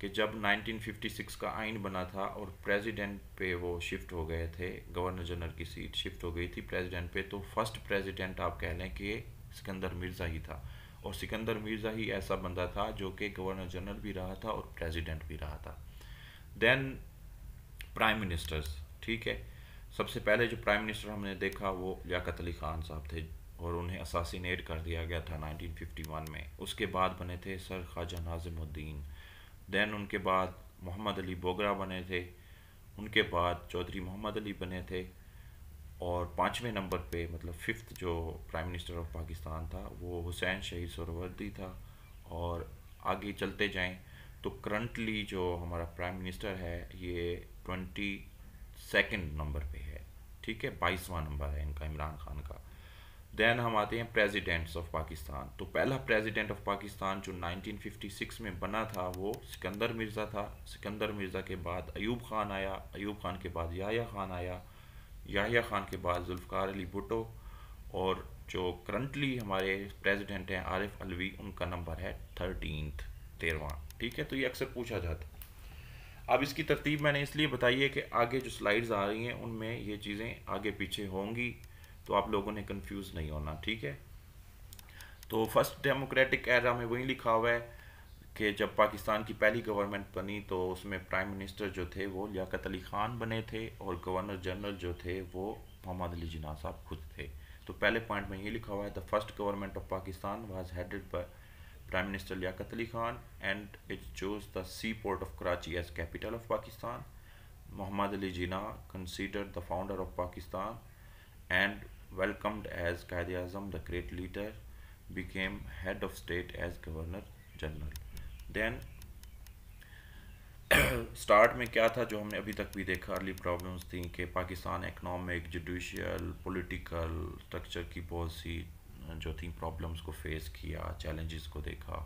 कि जब 1956 का आइन बना था और प्रेसिडेंट पे वो शिफ्ट हो गए थे गवर्नर जनरल की सीट शिफ्ट हो गई थी प्रेसिडेंट पे तो फर्स्ट प्रेसिडेंट आप कह लें कि सिकंदर मिर्ज़ा ही था और सिकंदर मिर्ज़ा ही ऐसा बंदा था जो कि गवर्नर जनरल भी रहा था और प्रेसिडेंट भी रहा था देन प्राइम मिनिस्टर्स ठीक है सबसे पहले जो प्राइम मिनिस्टर हमने देखा वो लियाकत अली खान साहब थे और उन्हें असासीनेट कर दिया गया था 1951 में उसके बाद बने थे सर ख्वाजा नाजिमुद्दीन दैन उनके बाद मोहम्मद अली बोगरा बने थे उनके बाद चौधरी मोहम्मद अली बने थे और पाँचवें नंबर पे मतलब फिफ्थ जो प्राइम मिनिस्टर ऑफ पाकिस्तान था वो हुसैन शहीद सरवर्दी था और आगे चलते जाएँ तो करंटली जो हमारा प्राइम मिनिस्टर है ये ट्वेंटी सेकेंड नंबर पे है ठीक है बाईसवां नंबर है इनका इमरान खान का देन हम आते हैं प्रेसिडेंट्स ऑफ पाकिस्तान तो पहला प्रेसिडेंट ऑफ पाकिस्तान जो 1956 में बना था वो सिकंदर मिर्ज़ा था सिकंदर मिर्ज़ा के बाद अयूब खान आया अयूब खान के बाद याया खान आया याहिया खान के बाद जुल्फ़ार अली भुटो और जो करंटली हमारे प्रेसिडेंट हैं आरिफ अलवी उनका नंबर है थर्टीनथ तेरवा ठीक है तो ये अक्सर पूछा जाता है अब इसकी तरतीब मैंने इसलिए बताई है कि आगे जो स्लाइड्स आ रही हैं उनमें ये चीज़ें आगे पीछे होंगी तो आप लोगों ने कंफ्यूज नहीं होना ठीक है तो फर्स्ट डेमोक्रेटिक एरा में वही लिखा हुआ है कि जब पाकिस्तान की पहली गवर्नमेंट बनी तो उसमें प्राइम मिनिस्टर जो थे वो लियाकत अली खान बने थे और गवर्नर जनरल जो थे वो मोहम्मद अली जिना साहब खुद थे तो पहले पॉइंट में ये लिखा हुआ है the first government of Pakistan was headed by Prime Minister Liaquat Ali Khan and it chose the seaport of Karachi as capital of Pakistan. Muhammad Ali Jinnah considered the founder of Pakistan and welcomed as Qaid Azam the great leader became head of state as governor general. Then start में क्या था जो हमने अभी तक भी देखा early problems थी कि Pakistan economic judicial political structure, की बहुत जो थी प्रॉब्लम्स को फेस किया चैलेंजेस को देखा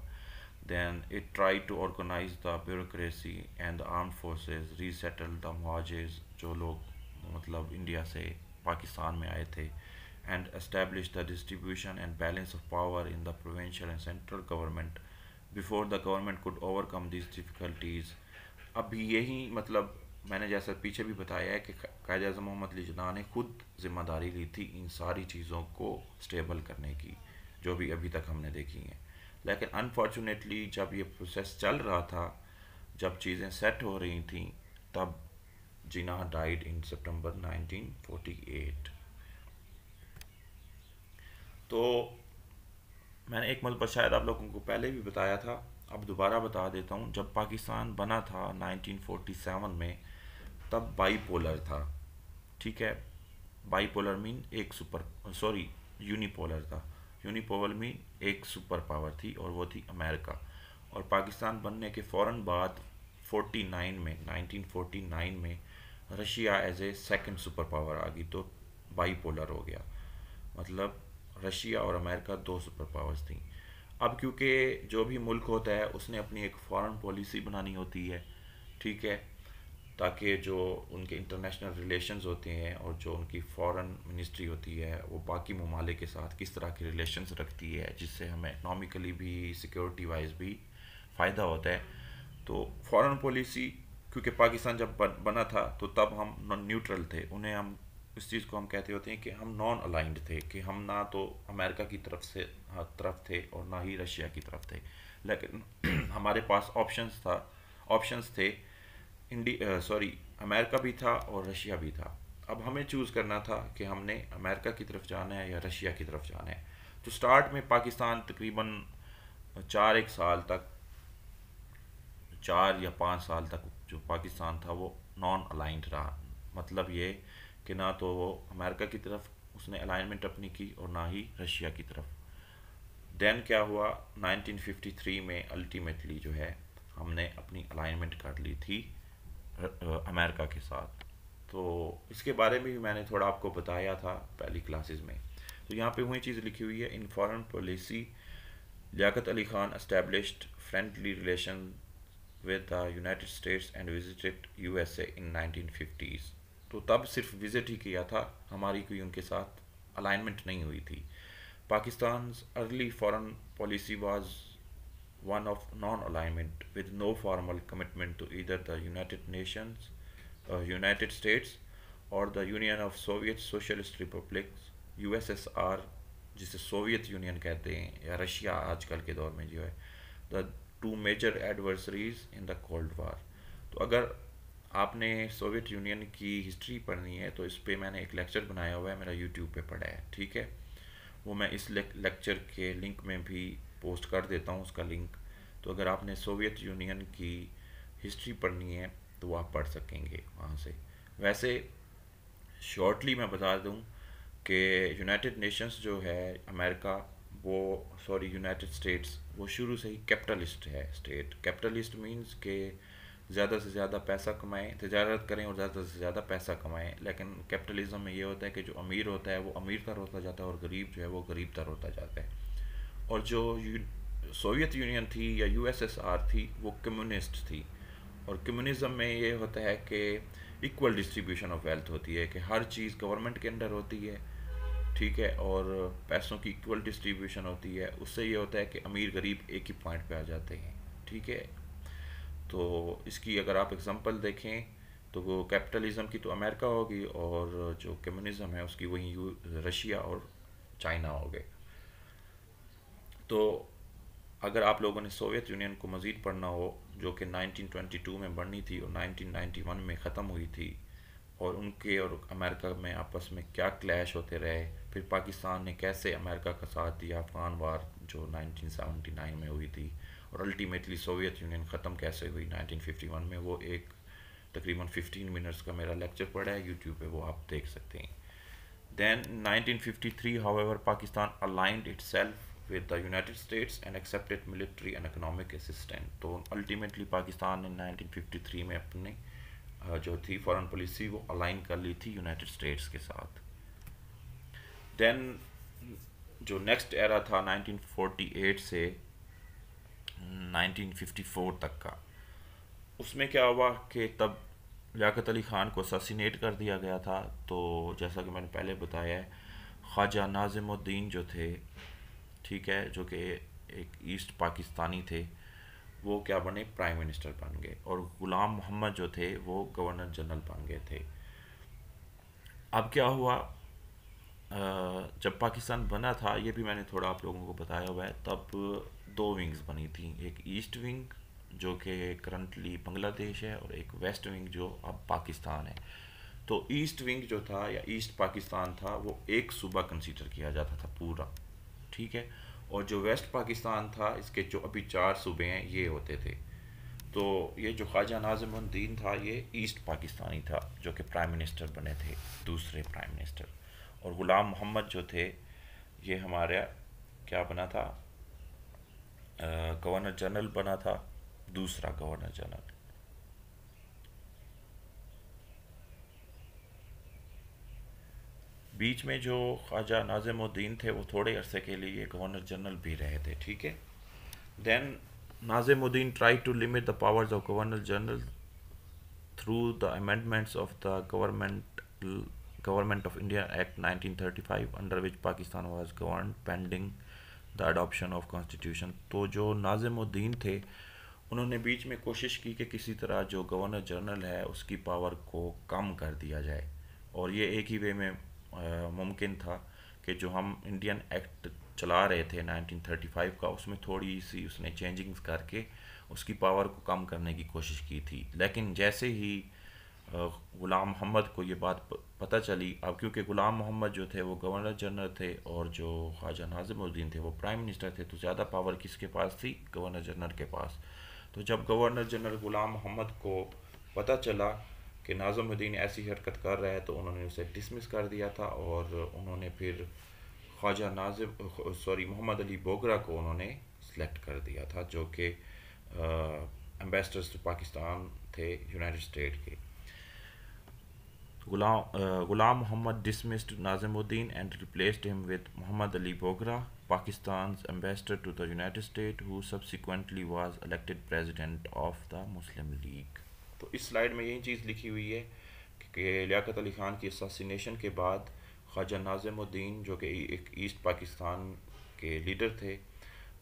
then it try to organize the bureaucracy and the arm forces resettle the muhajirs जो लोग मतलब इंडिया से पाकिस्तान में आए थे and establish the distribution and balance of power in the provincial and central government before the government could overcome this difficulties अभी यही मतलब मैंने जैसा पीछे भी बताया है कि कायद अजम मोहम्मद अली जना ने खुद जिम्मेदारी ली थी इन सारी चीज़ों को स्टेबल करने की जो भी अभी तक हमने देखी हैं लेकिन अनफॉर्चुनेटली जब ये प्रोसेस चल रहा था जब चीज़ें सेट हो रही थी तब जिना डाइड इन सितंबर 1948 तो मैंने एक मतलब शायद आप लोगों को पहले भी बताया था अब दोबारा बता देता हूँ जब पाकिस्तान बना था 1947 में तब बाईपोलर था ठीक है बाईपोलर मीन एक सुपर सॉरी यूनिपोलर था यूनिपोलर मीन एक सुपर पावर थी और वो थी अमेरिका और पाकिस्तान बनने के फ़ौर बाद 49 में 1949 में Russia as a second super power आ गई तो बाईपोलर हो गया मतलब रशिया और अमेरिका दो सुपर पावर्स थी अब क्योंकि जो भी मुल्क होता है उसने अपनी एक फॉरेन पॉलिसी बनानी होती है ठीक है ताकि जो उनके इंटरनेशनल रिलेशंस होते हैं और जो उनकी फॉरेन मिनिस्ट्री होती है वो बाकी ममालिक के साथ किस तरह की रिलेशंस रखती है जिससे हमें इकनॉमिकली भी सिक्योरिटी वाइज भी फ़ायदा होता है तो फॉरेन पॉलिसी क्योंकि पाकिस्तान जब बन, बना था तो तब हम न्यूट्रल थे उन्हें हम इस चीज़ को हम कहते होते हैं कि हम नॉन अलाइंड थे कि हम ना तो अमेरिका की तरफ से हाँ, तरफ थे और ना ही रशिया की तरफ थे लेकिन हमारे पास ऑप्शंस था ऑप्शंस थे इंडी सॉरी अमेरिका भी था और रशिया भी था अब हमें चूज़ करना था कि हमने अमेरिका की तरफ जाना है या रशिया की तरफ जाना है तो स्टार्ट में पाकिस्तान तकरीबन चार एक साल तक चार या पाँच साल तक जो पाकिस्तान था वो नॉन अलाइंट रहा मतलब ये कि ना तो वो अमेरिका की तरफ उसने अलाइनमेंट अपनी की और ना ही रशिया की तरफ देन क्या हुआ 1953 में अल्टीमेटली जो है हमने अपनी अलाइनमेंट कर ली थी अमेरिका के साथ तो इसके बारे में भी मैंने थोड़ा आपको बताया था पहली क्लासेस में तो यहाँ पे वही चीज़ लिखी हुई है in foreign policy Liaquat Ali Khan established friendly relation with the United States and visited USA in 1950s तो तब सिर्फ विजिट ही किया था हमारी कोई उनके साथ अलाइनमेंट नहीं हुई थी Pakistan early foreign policy was one of non-alignment with no formal commitment to either the United Nations, uh, United States or the Union of Soviet Socialist Republics USSR जिसे सोवियत यूनियन कहते हैं या रशिया आजकल के दौर में जो है the two major adversaries in the cold war तो अगर आपने सोवियत यूनियन की हिस्ट्री पढ़नी है तो इस पर मैंने एक लेक्चर बनाया हुआ है मेरा यूट्यूब पे पढ़ा है ठीक है वो मैं इस लेक्चर के लिंक में भी पोस्ट कर देता हूँ उसका लिंक तो अगर आपने सोवियत यूनियन की हिस्ट्री पढ़नी है तो आप पढ़ सकेंगे वहाँ से वैसे शॉर्टली मैं बता दूँ कि यूनाइटेड नेशंस जो है अमेरिका वो सॉरी यूनाइटेड स्टेट्स वो शुरू से ही कैपिटलिस्ट है स्टेट कैपिटलिस्ट मींस के ज़्यादा से ज़्यादा पैसा कमाएं तजारत करें और ज़्यादा से ज़्यादा पैसा कमाएं लेकिन कैपिटलिज्म में ये होता है कि जो अमीर होता है वो अमीर तर होता जाता है और गरीब जो है वो गरीब तर होता जाता है और जो सोवियत यूनियन थी या यूएसएसआर थी वो कम्युनिस्ट थी और कम्युनिज्म में ये होता है कि इक्वल डिस्ट्रीब्यूशन ऑफ वेल्थ होती है कि हर चीज़ गवर्नमेंट के अंडर होती है ठीक है और पैसों की इक्वल डिस्ट्रीब्यूशन होती है उससे ये होता है कि अमीर गरीब एक ही पॉइंट पे आ जाते हैं ठीक है तो इसकी अगर आप एग्जांपल देखें तो वो कैपिटलिज्म की तो अमेरिका होगी और जो कम्युनिज्म है उसकी वहीं रशिया और चाइना हो गए तो अगर आप लोगों ने सोवियत यूनियन को मज़ीद पढ़ना हो जो कि 1922 में बढ़नी थी और 1991 में ख़त्म हुई थी और उनके और अमेरिका में आपस में क्या क्लैश होते रहे फिर पाकिस्तान ने कैसे अमेरिका का साथ दिया अफगान वार जो 1979 में हुई थी और अल्टीमेटली सोवियत यूनियन ख़त्म कैसे हुई 1951 में वो एक तकरीबन 15 मिनट्स का मेरा लेक्चर पड़ा है यूट्यूब पे वो आप देख सकते हैं then nineteen fifty Pakistan aligned itself with the United States and accepted military and economic assistant तो अल्टीमेटली पाकिस्तान ने 1953 में अपने जो थी फॉरेन पॉलिसी वो अलाइन कर ली थी यूनाइटेड स्टेट्स के साथ देन जो नेक्स्ट एरा था 1948 से 1954 तक का उसमें क्या हुआ कि तब लियाकत अली ख़ान को असासीनेट कर दिया गया था तो जैसा कि मैंने पहले बताया ख्वाजा नाजिमुद्दीन जो थे ठीक है जो कि एक ईस्ट पाकिस्तानी थे वो क्या बने प्राइम मिनिस्टर बन गए और गुलाम मोहम्मद जो थे वो गवर्नर जनरल बन गए थे अब क्या हुआ जब पाकिस्तान बना था ये भी मैंने थोड़ा आप लोगों को बताया हुआ है तब दो विंग्स बनी थी एक ईस्ट विंग जो कि करंटली बांग्लादेश है और एक वेस्ट विंग जो अब पाकिस्तान है तो ईस्ट विंग जो था या ईस्ट पाकिस्तान था वो एक सूबा कंसीडर किया जाता था पूरा ठीक है और जो वेस्ट पाकिस्तान था इसके जो अभी चार सूबे हैं ये होते थे तो ये जो ख्वाजा नाजमुद्दीन था ये ईस्ट पाकिस्तानी था जो कि प्राइम मिनिस्टर बने थे दूसरे प्राइम मिनिस्टर और ग़ुलाम मोहम्मद जो थे ये हमारा क्या बना था गवर्नर जनरल बना था दूसरा गवर्नर जनरल बीच में जो ख्वाजा नाजिमुद्दीन थे वो थोड़े अरसे के लिए गवर्नर जनरल भी रहे थे ठीक है then Nazimuddin try to limit the powers of governor general through the amendments of the government government of India act 1935 under which Pakistan was govern pending the adoption of constitution तो जो नाजिमुद्दीन थे उन्होंने बीच में कोशिश की कि किसी तरह जो गवर्नर जनरल है उसकी पावर को कम कर दिया जाए और ये एक ही वे में मुमकिन था कि जो हम इंडियन एक्ट चला रहे थे 1935 का उसमें थोड़ी सी उसने चेंजिंग्स करके उसकी पावर को कम करने की कोशिश की थी लेकिन जैसे ही ग़ुला मोहम्मद को ये बात पता चली अब क्योंकि ग़ुलाम मोहम्मद जो थे वो गवर्नर जनरल थे और जो ख्वाजा नाजिमुद्दीन थे वो प्राइम मिनिस्टर थे तो ज़्यादा पावर किसके पास थी गवर्नर जनरल के पास तो जब गवर्नर जनरल ग़ुलाम मोहम्मद को पता चला कि नाज़मुद्दीन ऐसी हरकत कर रहा है तो उन्होंने उसे डिसमिस कर दिया था और उन्होंने फिर ख्वाजा नाजिब सॉरी मोहम्मद अली बोगरा को उन्होंने सेलेक्ट कर दिया था जो कि एम्बेसडर्स टू पाकिस्तान थे यूनाइटेड स्टेट के Ghulam Ghulam Mohammad dismissed Nazimuddin and replaced him with Mohammad Ali Bogra Pakistan ambassador to the United State who subsequently was elected president of the Muslim league तो इस स्लाइड में यही चीज़ लिखी हुई है कि लियाकत अली ख़ान की असासीनेशन के बाद ख्वाजा नाजमुद्दीन जो कि एक ईस्ट पाकिस्तान के लीडर थे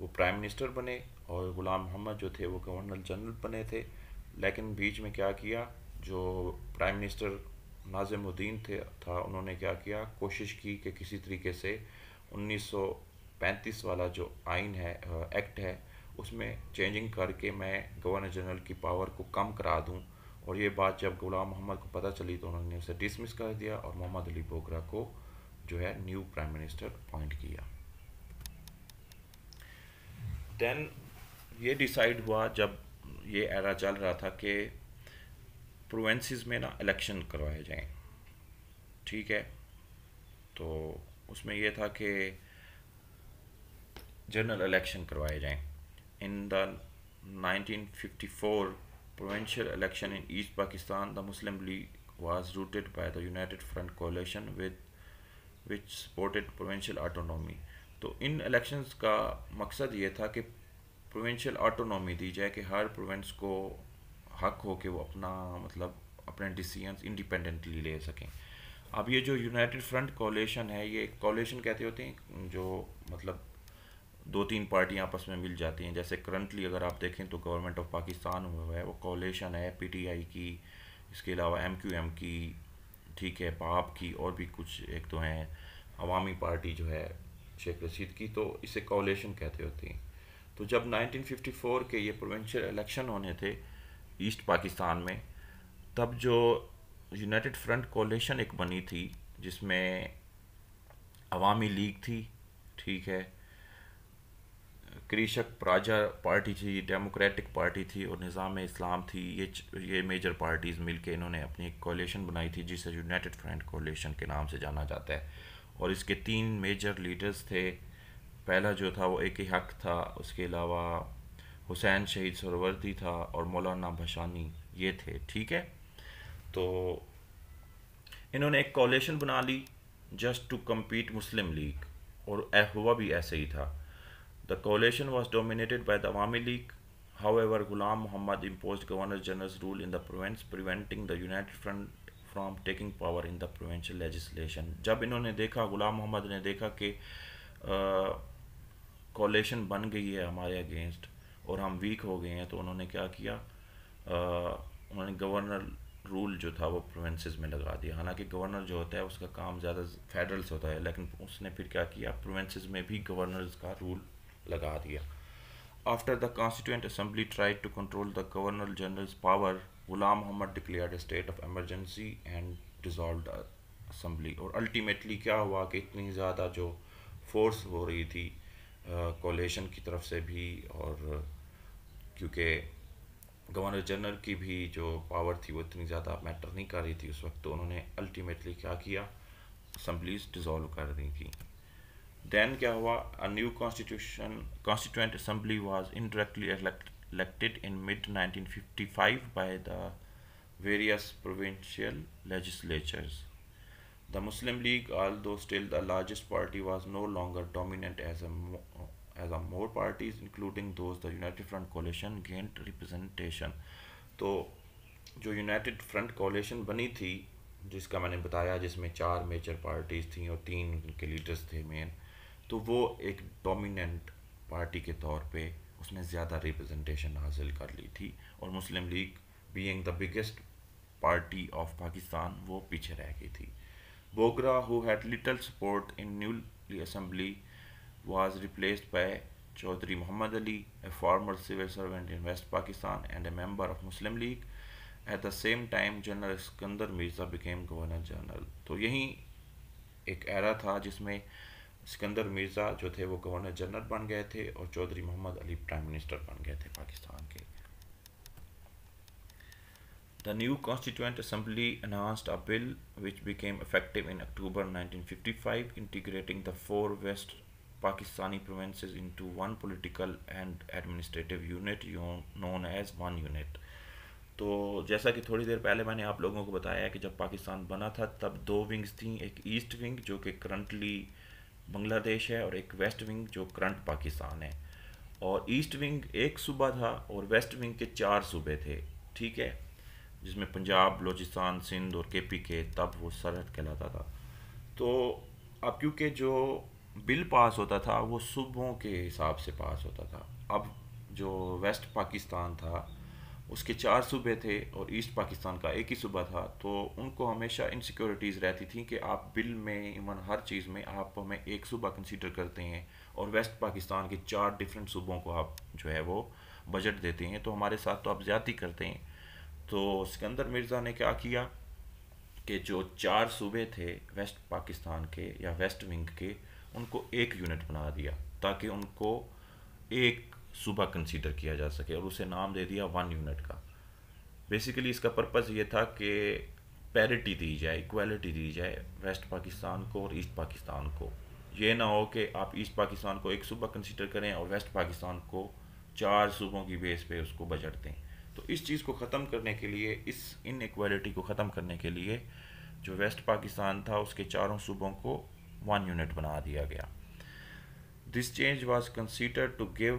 वो प्राइम मिनिस्टर बने और ग़ुलाम मोहम्मद जो थे वो गवर्नर जनरल बने थे लेकिन बीच में क्या किया जो प्राइम मिनिस्टर नाजमुद्दीन थे था उन्होंने क्या किया कोशिश की कि किसी तरीके से 1935 वाला जो आइन है एक्ट है उसमें चेंजिंग करके मैं गवर्नर जनरल की पावर को कम करा दूं और ये बात जब गुलाम मोहम्मद को पता चली तो उन्होंने उसे डिसमिस कर दिया और मोहम्मद अली बोगरा को जो है न्यू प्राइम मिनिस्टर अपॉइंट किया देन ये डिसाइड हुआ जब ये एरा चल रहा था कि प्रोवेंसेस में ना इलेक्शन करवाए जाएं ठीक है तो उसमें यह था कि जनरल इलेक्शन करवाए जाएं in the 1954 provincial election in East Pakistan, the Muslim League was rooted by the United Front coalition with which supported provincial autonomy. तो इन elections का मकसद ये था कि provincial autonomy दी जाए कि हर province को हक हो कि वो अपना मतलब अपने decisions independently ले सकें अब ये जो United Front Coalition है ये coalition कहते होते हैं जो मतलब दो तीन पार्टियां आपस में मिल जाती हैं जैसे करंटली अगर आप देखें तो गवर्नमेंट ऑफ पाकिस्तान हुआ है वो कॉलेशन है पीटीआई की इसके अलावा एमक्यूएम की ठीक है पाप की और भी कुछ एक तो हैं अवामी पार्टी जो है शेख रशीद की तो इसे कोलेशन कहते होती हैं तो जब 1954 के ये प्रोवेंशल इलेक्शन होने थे ईस्ट पाकिस्तान में तब जो यूनाइटेड फ्रंट कोलेशन एक बनी थी जिसमें अवामी लीग थी ठीक है कृषक प्राजा पार्टी थी डेमोक्रेटिक पार्टी थी और निज़ाम इस्लाम थी ये ये मेजर पार्टीज़ मिलके इन्होंने अपनी एक कोलेशन बनाई थी जिसे यूनाइटेड फ्रंट कोलेशन के नाम से जाना जाता है और इसके तीन मेजर लीडर्स थे पहला जो था वो एक ही हक था उसके अलावा हुसैन शहीद सरवर्दी था और मौलाना भशानी ये थे ठीक है तो इन्होंने एक कॉलेशन बना ली just to compete Muslim league और हुआ भी ऐसे ही था The coalition was dominated by the Awami League. However, Ghulam Muhammad imposed Governor General's rule in the province, preventing the United Front from taking power in the provincial legislation जब इन्होंने देखा गुलाम मोहम्मद ने देखा कि कोलेशन बन गई है हमारे अगेंस्ट और हम वीक हो गए हैं तो उन्होंने क्या किया उन्होंने गवर्नर रूल जो था वो प्रोविंसेस में लगा दिया हालांकि गवर्नर जो होता है उसका काम ज़्यादा फेडरल से होता है लेकिन उसने फिर क्या किया प्रोविंसेस में भी गवर्नर का रूल लगा दिया after the constituent assembly tried to control the governor general power Ghulam Mohammad declare state of emergency and dissolve assembly और अल्टीमेटली क्या हुआ कि इतनी ज़्यादा जो फोर्स हो रही थी कोलेशन की तरफ से भी और क्योंकि गवर्नर जनरल की भी जो पावर थी वो इतनी ज़्यादा मैटर नहीं कर रही थी उस वक्त तो उन्होंने अल्टीमेटली क्या किया असम्बलीज डिज़ोल्व कर दी थी Then क्या हुआ a new constitution constituent assembly was indirectly elect, elected in mid 1955 by the various provincial legislatures. The Muslim League, although still the largest party, was no longer dominant as a as a more parties, including those the United Front coalition gained representation. तो जो United front coalition बनी थी जिसका मैंने बताया जिसमें चार major parties थी और तीन उनके लीडर्स थे मेन तो वो एक डोमिनेंट पार्टी के तौर पे उसने ज़्यादा रिप्रेजेंटेशन हासिल कर ली थी और Muslim league being the biggest party of Pakistan वो पीछे रह गई थी Bogra who had little support in newly assembly was replaced by Chaudhry Mohammad Ali a former civil servant in west Pakistan and a member of Muslim league at the same time general Sikandar Mirza became governor general तो यही एक era था जिसमें सिकंदर मिर्ज़ा जो थे वो governor general बन गए थे और चौधरी मोहम्मद अली प्राइम मिनिस्टर बन गए थे पाकिस्तान के the new constituent assembly announced a bill which became effective in October 1955 integrating the four west Pakistani provinces into one political and administrative unit known as one unit तो जैसा कि थोड़ी देर पहले मैंने आप लोगों को बताया कि जब पाकिस्तान बना था तब दो विंग्स थी एक ईस्ट विंग जो कि करंटली बांग्लादेश है और एक वेस्ट विंग जो करंट पाकिस्तान है और ईस्ट विंग एक सूबा था और वेस्ट विंग के चार सूबे थे ठीक है जिसमें पंजाब बलोचिस्तान सिंध और के पी के तब वो सरहद कहलाता था तो अब क्योंकि जो बिल पास होता था वो सूबों के हिसाब से पास होता था अब जो वेस्ट पाकिस्तान था उसके चार सूबे थे और ईस्ट पाकिस्तान का एक ही सूबा था तो उनको हमेशा इनसिक्योरिटीज़ रहती थी कि आप बिल में इवन हर चीज़ में आप हमें एक सूबा कंसीडर करते हैं और वेस्ट पाकिस्तान के चार डिफरेंट सूबों को आप जो है वो बजट देते हैं तो हमारे साथ तो आप ज़्यादा करते हैं तो सिकंदर मिर्ज़ा ने क्या किया कि जो चार सूबे थे वेस्ट पाकिस्तान के या वेस्ट विंग के उनको एक यूनिट बना दिया ताकि उनको एक सुबह कंसीडर किया जा सके और उसे नाम दे दिया वन यूनिट का बेसिकली इसका पर्पज़ ये था कि पैरिटी दी जाए इक्वलिटी दी जाए वेस्ट पाकिस्तान को और ईस्ट पाकिस्तान को ये ना हो कि आप ईस्ट पाकिस्तान को एक सुबह कंसिडर करें और वेस्ट पाकिस्तान को चार सूबों की बेस पे उसको बजट दें तो इस चीज़ को ख़त्म करने के लिए इस इन इक्वलिटी को ख़त्म करने के लिए जो वेस्ट पाकिस्तान था उसके चारों सूबों को वन यूनिट बना दिया गया this change was consider to give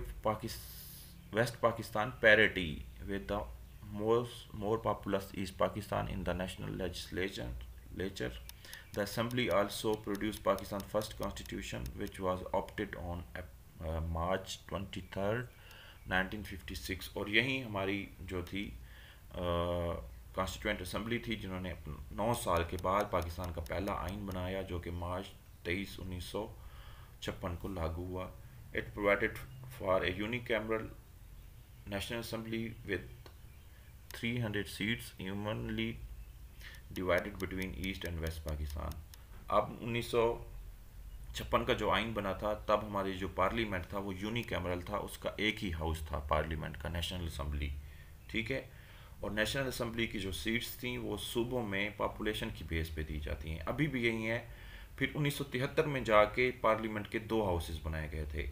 west Pakistan parity with the most more populous east Pakistan in the national legislature लेचर the assembly also produce Pakistan first constitution which was opted on March twenty third nineteen fifty six और यहीं हमारी जो थी constituent uh, assembly थी जिन्होंने नौ साल के बाद पाकिस्तान का पहला आइन बनाया जो कि मार्च तेईस उन्नीस सौ छप्पन को लागू हुआ it provided for a unicameral national assembly with 300 seats humanly divided between east and west Pakistan अब उन्नीस छप्पन का जो आइन बना था तब हमारी जो पार्लियामेंट था वो कैमरल था उसका एक ही हाउस था पार्लियामेंट का नेशनल असम्बली ठीक है और नेशनल असम्बली की जो सीट्स थी वो सूबों में पॉपुलेशन की बेस पे दी जाती हैं अभी भी यही है फिर 1973 में जाके पार्लियामेंट के दो हाउसेस बनाए गए थे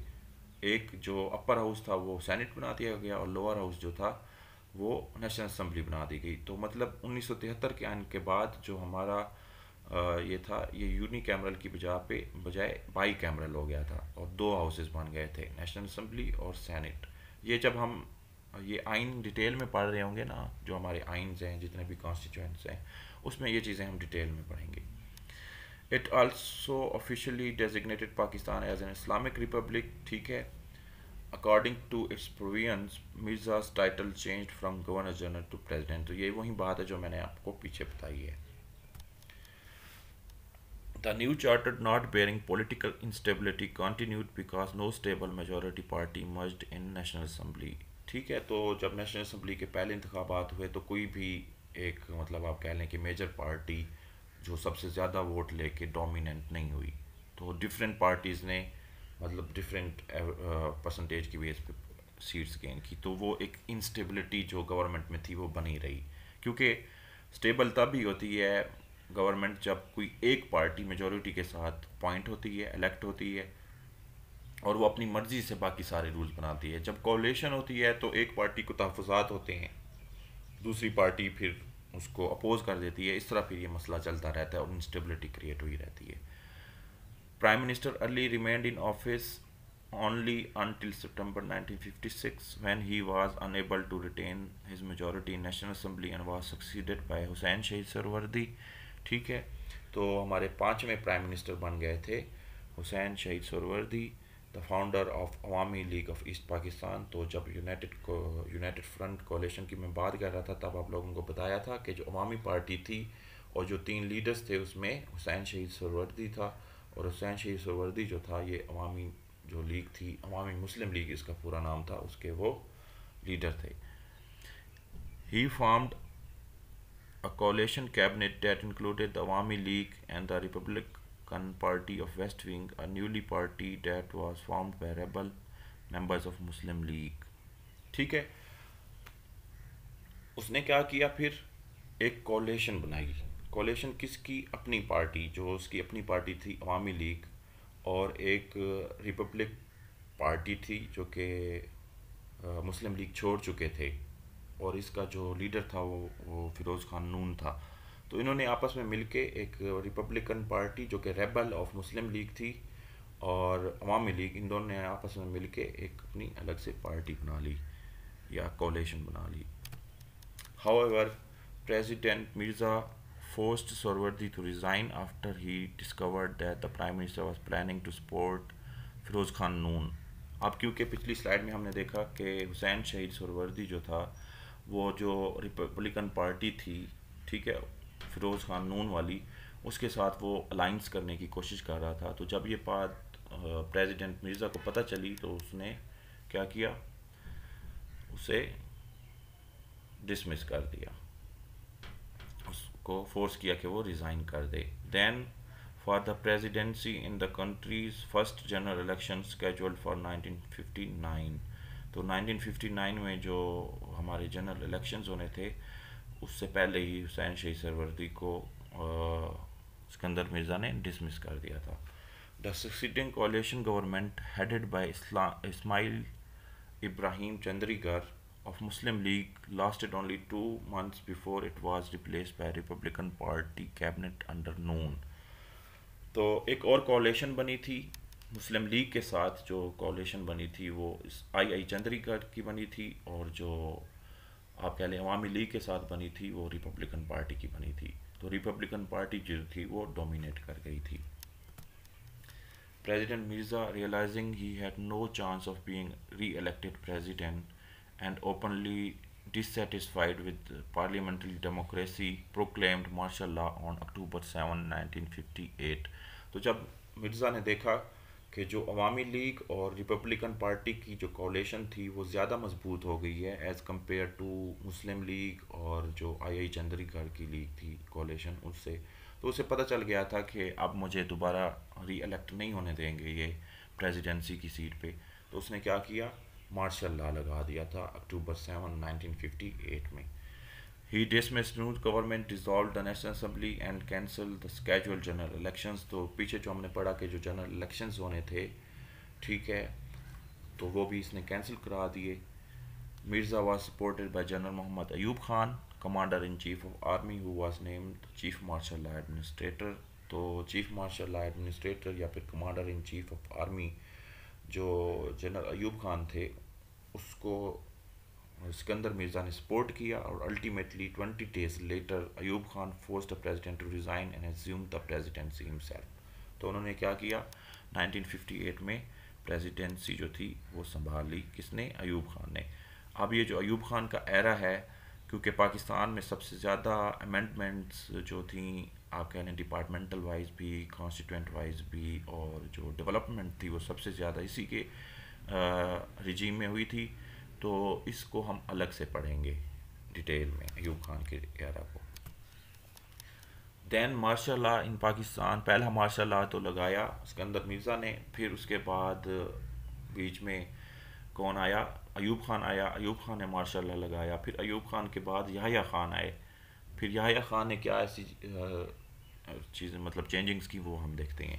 एक जो अपर हाउस था वो सेनेट बना दिया गया और लोअर हाउस जो था वो नेशनल असम्बली बना दी गई तो मतलब उन्नीस के आने के बाद जो हमारा ये था ये यूनी कैमरल की बजा पे बजाय बाई कैमरल हो गया था और दो हाउसेस बन गए थे नेशनल असम्बली और सेनेट ये जब हम ये आइन डिटेल में पढ़ रहे होंगे ना जो हमारे आइन्स हैं जितने भी कॉन्स्टिट्यूंट्स हैं उसमें ये चीज़ें हम डिटेल में पढ़ेंगे it also officially designated Pakistan as an Islamic republic ठीक है according to its provisions Mirza's title change from governor general to president तो ये वही बात है जो मैंने आपको पीछे बताई है the new chart not bearing political instability continued because no stable majority party merged in national assembly ठीक है तो जब नेशनल असम्बली के पहले इंतबात हुए तो कोई भी एक मतलब आप कह लें कि मेजर पार्टी जो सबसे ज़्यादा वोट लेके डोमिनेंट नहीं हुई तो डिफरेंट पार्टीज़ ने मतलब डिफरेंट परसेंटेज की बेस पे सीट्स गेन की तो वो एक इंस्टेबिलिटी जो गवर्नमेंट में थी वो बनी रही क्योंकि स्टेबल तभी होती है गवर्नमेंट जब कोई एक पार्टी मेजोरिटी के साथ पॉइंट होती है इलेक्ट होती है और वो अपनी मर्ज़ी से बाकी सारे रूल्स बनाती है जब कोलेशन होती है तो एक पार्टी को तहफात होते हैं दूसरी पार्टी फिर उसको अपोज कर देती है इस तरह फिर ये मसला चलता रहता है और इंस्टेबिलिटी क्रिएट हुई रहती है prime minister early remained in office only until September 1956 when he was unable to retain his majority national assembly and was succeeded by Hussain Shaheed Suhrawardy ठीक है तो हमारे पाँचवें प्राइम मिनिस्टर बन गए थे Hussain Shaheed Suhrawardy the founder of Awami league of east Pakistan तो जब यूनाइटेड को यूनाइटेड फ्रंट कोलेशन की मैं बात कर रहा था तब आप लोगों को बताया था कि जो अवामी पार्टी थी और जो तीन लीडर्स थे उसमें हुसैन शहीद सरवर्दी था और हुसैन शहीद सरवर्दी जो था ये अवामी जो लीग थी अवामी मुस्लिम लीग इसका पूरा नाम था उसके वो लीडर थे he formed a coalition cabinet that included the Awami league and the republic Khan party of West Wing, a newly party that was formed by rebel members of Muslim League. ठीक है उसने क्या किया फिर एक कॉलेशन बनाई coalition किसकी अपनी पार्टी जो उसकी अपनी पार्टी थी अवामी लीग और एक रिपब्लिक पार्टी थी जो कि मुस्लिम लीग छोड़ चुके थे और इसका जो लीडर था वो, वो फिरोज़ खान नून था तो इन्होंने आपस में मिलके एक रिपब्लिकन पार्टी जो कि रेबल ऑफ मुस्लिम लीग थी और अवामी लीग इन दोनों ने आपस में मिलके एक अपनी अलग से पार्टी बना ली या कोलेशन बना ली however president Mirza forced Sarwardi to resign after he discovered that the prime minister was planning to support Feroz Khan Noon अब क्योंकि पिछली स्लाइड में हमने देखा कि हुसैन शहीद सरवर्दी जो था वो जो रिपब्लिकन पार्टी थी ठीक है फिरोज़ खान नून वाली उसके साथ वो अलाइंस करने की कोशिश कर रहा था तो जब ये बात प्रेसिडेंट मिर्ज़ा को पता चली तो उसने क्या किया उसे डिसमिस कर दिया उसको फोर्स किया कि वो रिज़ाइन कर दे then for the presidency in the countries first general election scheduled for 1959 तो 1959 में जो हमारे जनरल इलेक्शंस होने थे उससे पहले ही हुसैन शही सरवर्दी को सिकंदर मिर्ज़ा ने डिसमिस कर दिया था the succeeding coalition government headed by Ismail Ibrahim Chundrigar of Muslim league lasted only two months before it was replace by republican party cabinet under Noon तो एक और कॉलेशन बनी थी मुस्लिम लीग के साथ जो कॉलेशन बनी थी वो आई आई चंद्रीगढ़ की बनी थी और जो आप कह लें अवामी लीग के साथ बनी थी वो रिपब्लिकन पार्टी की बनी थी तो रिपब्लिकन पार्टी जो थी वो डोमिनेट कर गई थी president Mirza realizing he had no chance of being reelected president and openly dissatisfied with parliamentary democracy proclaimed martial law on October seven nineteen तो जब मिर्जा ने देखा कि जो अवामी लीग और रिपब्लिकन पार्टी की जो कॉलेशन थी वो ज़्यादा मजबूत हो गई है as compare to Muslim league और जो आई आई चंद्रीगढ़ की लीग थी कॉलेशन उससे तो उसे पता चल गया था कि अब मुझे दोबारा रीअलेक्ट नहीं होने देंगे ये प्रेसिडेंसी की सीट पे तो उसने क्या किया मार्शल ला लगा दिया था October seven nineteen fifty eight में he dismissed new government dissolved the national assembly and cancel the scheduled general elections तो पीछे जो हमने पढ़ा कि जो जनरल elections होने थे ठीक है तो वो भी इसने कैंसिल करा दिए Mirza was supported by general Mohammad Ayub Khan commander in chief of army who was named chief martial law administrator तो चीफ मार्शल ला एडमिनिस्ट्रेटर या फिर commander in chief of army जो जनरल अयूब खान थे उसको सिकंदर मिर्ज़ा ने सपोर्ट किया और ultimately twenty days later Ayub Khan force the president to resign and assume the presidency himself तो उन्होंने क्या किया 1958 में प्रेजिडेंसी जो थी वो संभाल ली किसने अयूब खान ने अब ये जो अयूब खान का एरा है क्योंकि पाकिस्तान में सबसे ज़्यादा अमेंडमेंट्स जो थी आप कह लें डिपार्टमेंटल वाइज भी कॉन्स्टिट्यूंट वाइज भी और जो डेवलपमेंट थी वो सबसे ज़्यादा इसी के रिजीम में हुई थी तो इसको हम अलग से पढ़ेंगे डिटेल में अयूब खान के एरा को then martial law in Pakistan पहला मार्शल ला तो लगाया सिकंदर मिर्ज़ा ने फिर उसके बाद बीच में कौन आया अयूब खान आया अयूब खान ने मार्शल ला लगाया फिर अयूब खान के बाद याहिया खान आए फिर याहिया खान ने क्या ऐसी चीज़ें मतलब चेंजिंग्स की वो हम देखते हैं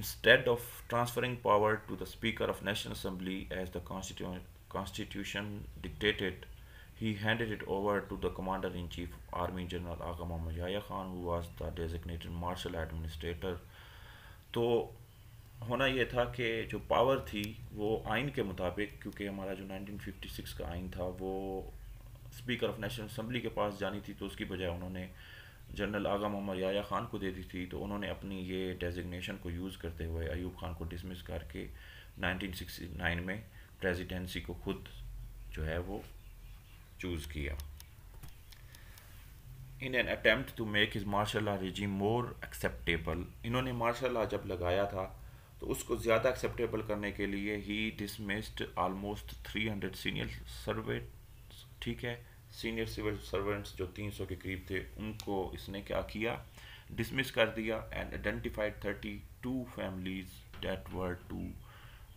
instead of transferring power to the speaker of national assembly as the constitute constitution dictated, he handed it over to the commander-in-chief army general aga mohammad yahya Khan who was the designated marshal administrator to होना यह था कि जो power थी वो आइन के मुताबिक क्योंकि हमारा जो 1956 का आइन था वो स्पीकर ऑफ नेशनल असम्बली के पास जानी थी तो उसकी बजाय उन्होंने जनरल आगा मोहम्मद याया खान को दे दी थी तो उन्होंने अपनी ये डेजिग्नेशन को यूज़ करते हुए अयूब खान को डिसमिस करके 1969 में प्रेसिडेंसी को खुद जो है वो चूज़ किया in an attempt to make his martial law regime more acceptable इन्होंने मार्शल ला जब लगाया था तो उसको ज़्यादा एक्सेप्टेबल करने के लिए ही डिसमिस्ड आलमोस्ट 300 सीनियर सर्वे ठीक है सीनियर सिविल सर्वेंट्स जो 300 के करीब थे उनको इसने क्या किया डिसमिस कर दिया and identified 32 families that were to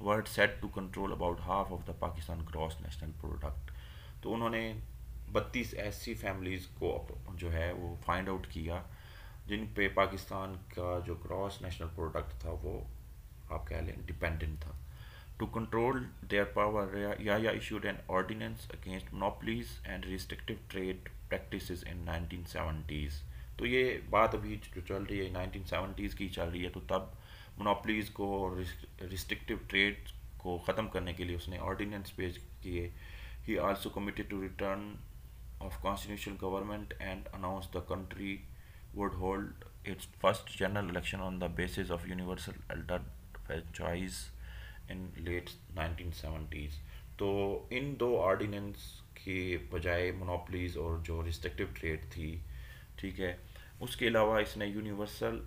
world set to control about half of the Pakistan gross national product तो उन्होंने 32 ऐसी फैमिलीज़ को जो है वो फाइंड आउट किया जिन पे पाकिस्तान का जो ग्रॉस नेशनल प्रोडक्ट था वो आप कह लें डिपेंडेंट था टू कंट्रोल देयर पावर या issued an ordinance against monopolies and restrictive trade practice in 1970s तो ये बात अभी जो चल रही है 1970s की चल रही है तो तब मोनोपलीज को और रिस्ट्रिक्टिव ट्रेड को ख़त्म करने के लिए उसने ऑर्डिनेंस पेश किए ही also committed to return of constitution government and announce the country would hold its first general election on the basis of universal elder choice in late nineteen तो इन दो ऑर्डिनेंस के बजाय मोनोपलीज और जो रिस्ट्रिक्टिव ट्रेड थी ठीक है उसके अलावा इसने यूनिवर्सल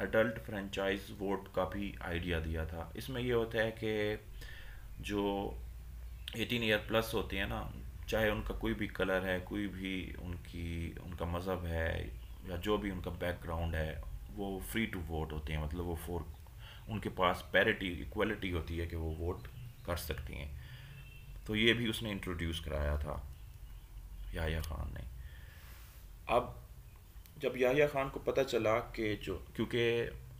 एडल्ट फ्रेंचाइज वोट का भी आइडिया दिया था इसमें ये होता है कि जो 18 ईयर प्लस होते हैं ना चाहे उनका कोई भी कलर है कोई भी उनकी उनका मज़हब है या जो भी उनका बैकग्राउंड है वो फ्री टू वोट होते हैं मतलब वो फोर उनके पास पैरिटी इक्वलिटी होती है कि वो वोट कर सकती हैं तो ये भी उसने इंट्रोड्यूस कराया था याया खान ने अब जब याहिया खान को पता चला कि जो क्योंकि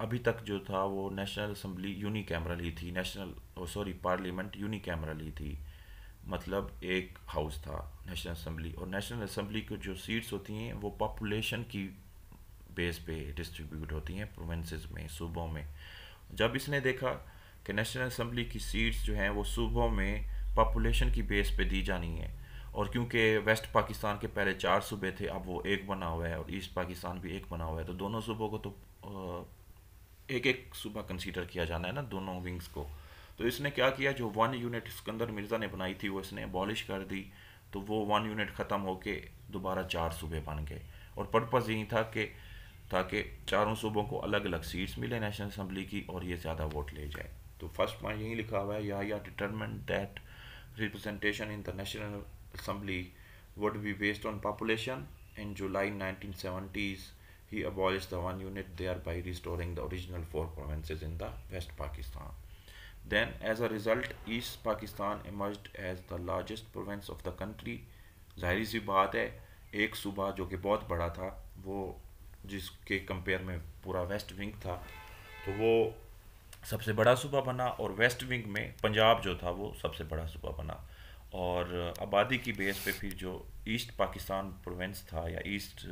अभी तक जो था वो national assembly unicameral थी national sorry parliament unicameral थी मतलब एक हाउस था नेशनल असम्बली और नेशनल असम्बली की जो सीट्स होती हैं वो पॉपुलेशन की बेस पे डिस्ट्रीब्यूट होती हैं प्रोविंसेस में सूबों में जब इसने देखा कि नेशनल असम्बली की सीट्स जो हैं वो सूबों में पॉपुलेशन की बेस पे दी जानी है और क्योंकि वेस्ट पाकिस्तान के पहले चार सूबे थे अब वो एक बना हुआ है और ईस्ट पाकिस्तान भी एक बना हुआ है तो दोनों सूबों को तो एक एक सूबा कंसीडर किया जाना है ना दोनों विंग्स को तो इसने क्या किया जो वन यूनिट सिकंदर मिर्ज़ा ने बनाई थी वो इसने बॉलिश कर दी तो वो वन यूनिट ख़त्म होके दोबारा चार सूबे बन गए और पर्पज़ यही था कि ताकि चारों सूबों को अलग अलग सीट्स मिले नेशनल असम्बली की और ये ज़्यादा वोट ले जाए तो फर्स्ट पॉइंट यही लिखा हुआ है या या determined that representation in the national assembly would be based on population. In July 1970s, he abolished the one unit thereby restoring the original four provinces in the West Pakistan. Then, as a result, East Pakistan emerged as the largest province of the country. जाहिर si baat hai ek सूबा jo कि bahut bada tha wo jiske compare mein pura west wing tha to wo सबसे बड़ा सूबा बना और waste wing में पंजाब जो था वो सबसे बड़ा सूबा बना और आबादी की बेस पे फिर जो ईस्ट पाकिस्तान प्रोवेंस था या ईस्ट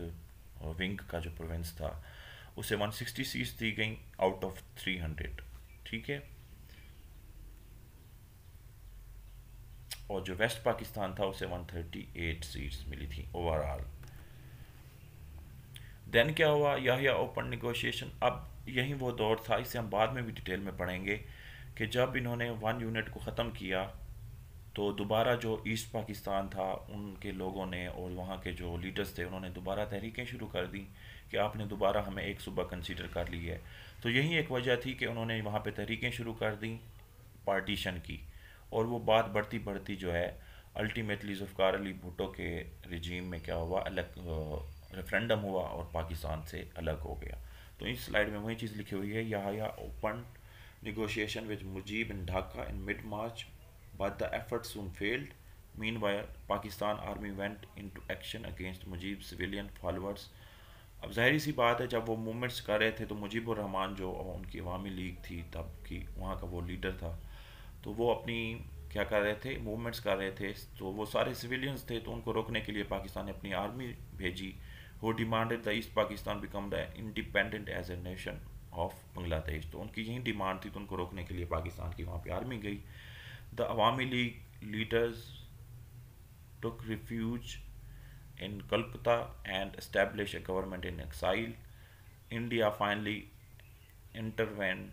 विंग का जो प्रोवेंस था उसे 160 सीट्स दी गई आउट ऑफ 300 ठीक है और जो वेस्ट पाकिस्तान था उसे 138 सीट्स मिली थी ओवरऑल देन क्या हुआ याहिया ओपन निगोशिएशन अब यही वो दौर था इसे हम बाद में भी डिटेल में पढ़ेंगे कि जब इन्होंने वन यूनिट को ख़त्म किया तो दोबारा जो ईस्ट पाकिस्तान था उनके लोगों ने और वहाँ के जो लीडर्स थे उन्होंने दोबारा तहरीकें शुरू कर दी कि आपने दोबारा हमें एक सूबा कंसीडर कर ली है तो यही एक वजह थी कि उन्होंने वहाँ पे तहरीकें शुरू कर दी पार्टीशन की और वो बात बढ़ती बढ़ती जो है अल्टीमेटली जुल्फ़ार अली भुटो के रिजीम में क्या हुआ अलग रेफरेंडम हुआ और पाकिस्तान से अलग हो गया तो इस स्लाइड में वही चीज़ लिखी हुई है यहाँ open negotiation with Mujib in Dhaka in mid March but the effort soon failed. Meanwhile, Pakistan army went into action against Mujib civilian followers. अब जाहिर सी बात है जब वो मूवमेंट्स कर रहे थे तो मुजीब रहमान जो उनकी अवामी लीग थी तब की वहाँ का वो लीडर था तो वो अपनी क्या कर रहे थे मूवमेंट्स कर रहे थे तो वो सारे सिविलियंस थे तो उनको रोकने के लिए पाकिस्तान ने अपनी आर्मी भेजी who demanded the East Pakistan become the independent as a nation of Bangladesh. तो उनकी यही डिमांड थी तो उनको रोकने के लिए पाकिस्तान की वहाँ पे आर्मी गई The Awami League leaders took refuge in Calcutta and established a government in exile. India finally intervened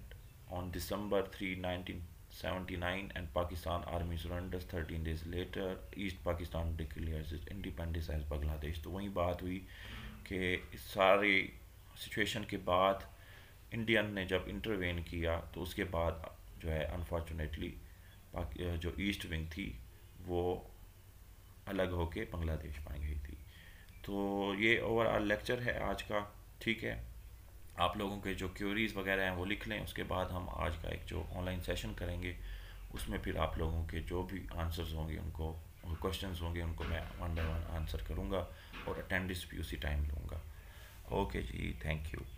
on December 3, 1979 and Pakistan army surrenders 13 days later. East Pakistan declares its independence as Bangladesh. to wahi baat hui ke इस सारे situation के बाद Indian ने जब intervene किया तो उसके बाद जो है अनफॉर्चुनेटली जो ईस्ट विंग थी वो अलग होके बांग्लादेश पाई गई थी तो ये ओवरऑल लेक्चर है आज का ठीक है आप लोगों के जो क्यूरीज वगैरह हैं वो लिख लें उसके बाद हम आज का एक जो ऑनलाइन सेशन करेंगे उसमें फिर आप लोगों के जो भी आंसर्स होंगे उनको क्वेश्चन होंगे उनको मैं वन बाई वन आंसर करूँगा और अटेंडेंस भी उसी टाइम लूँगा ओके जी थैंक यू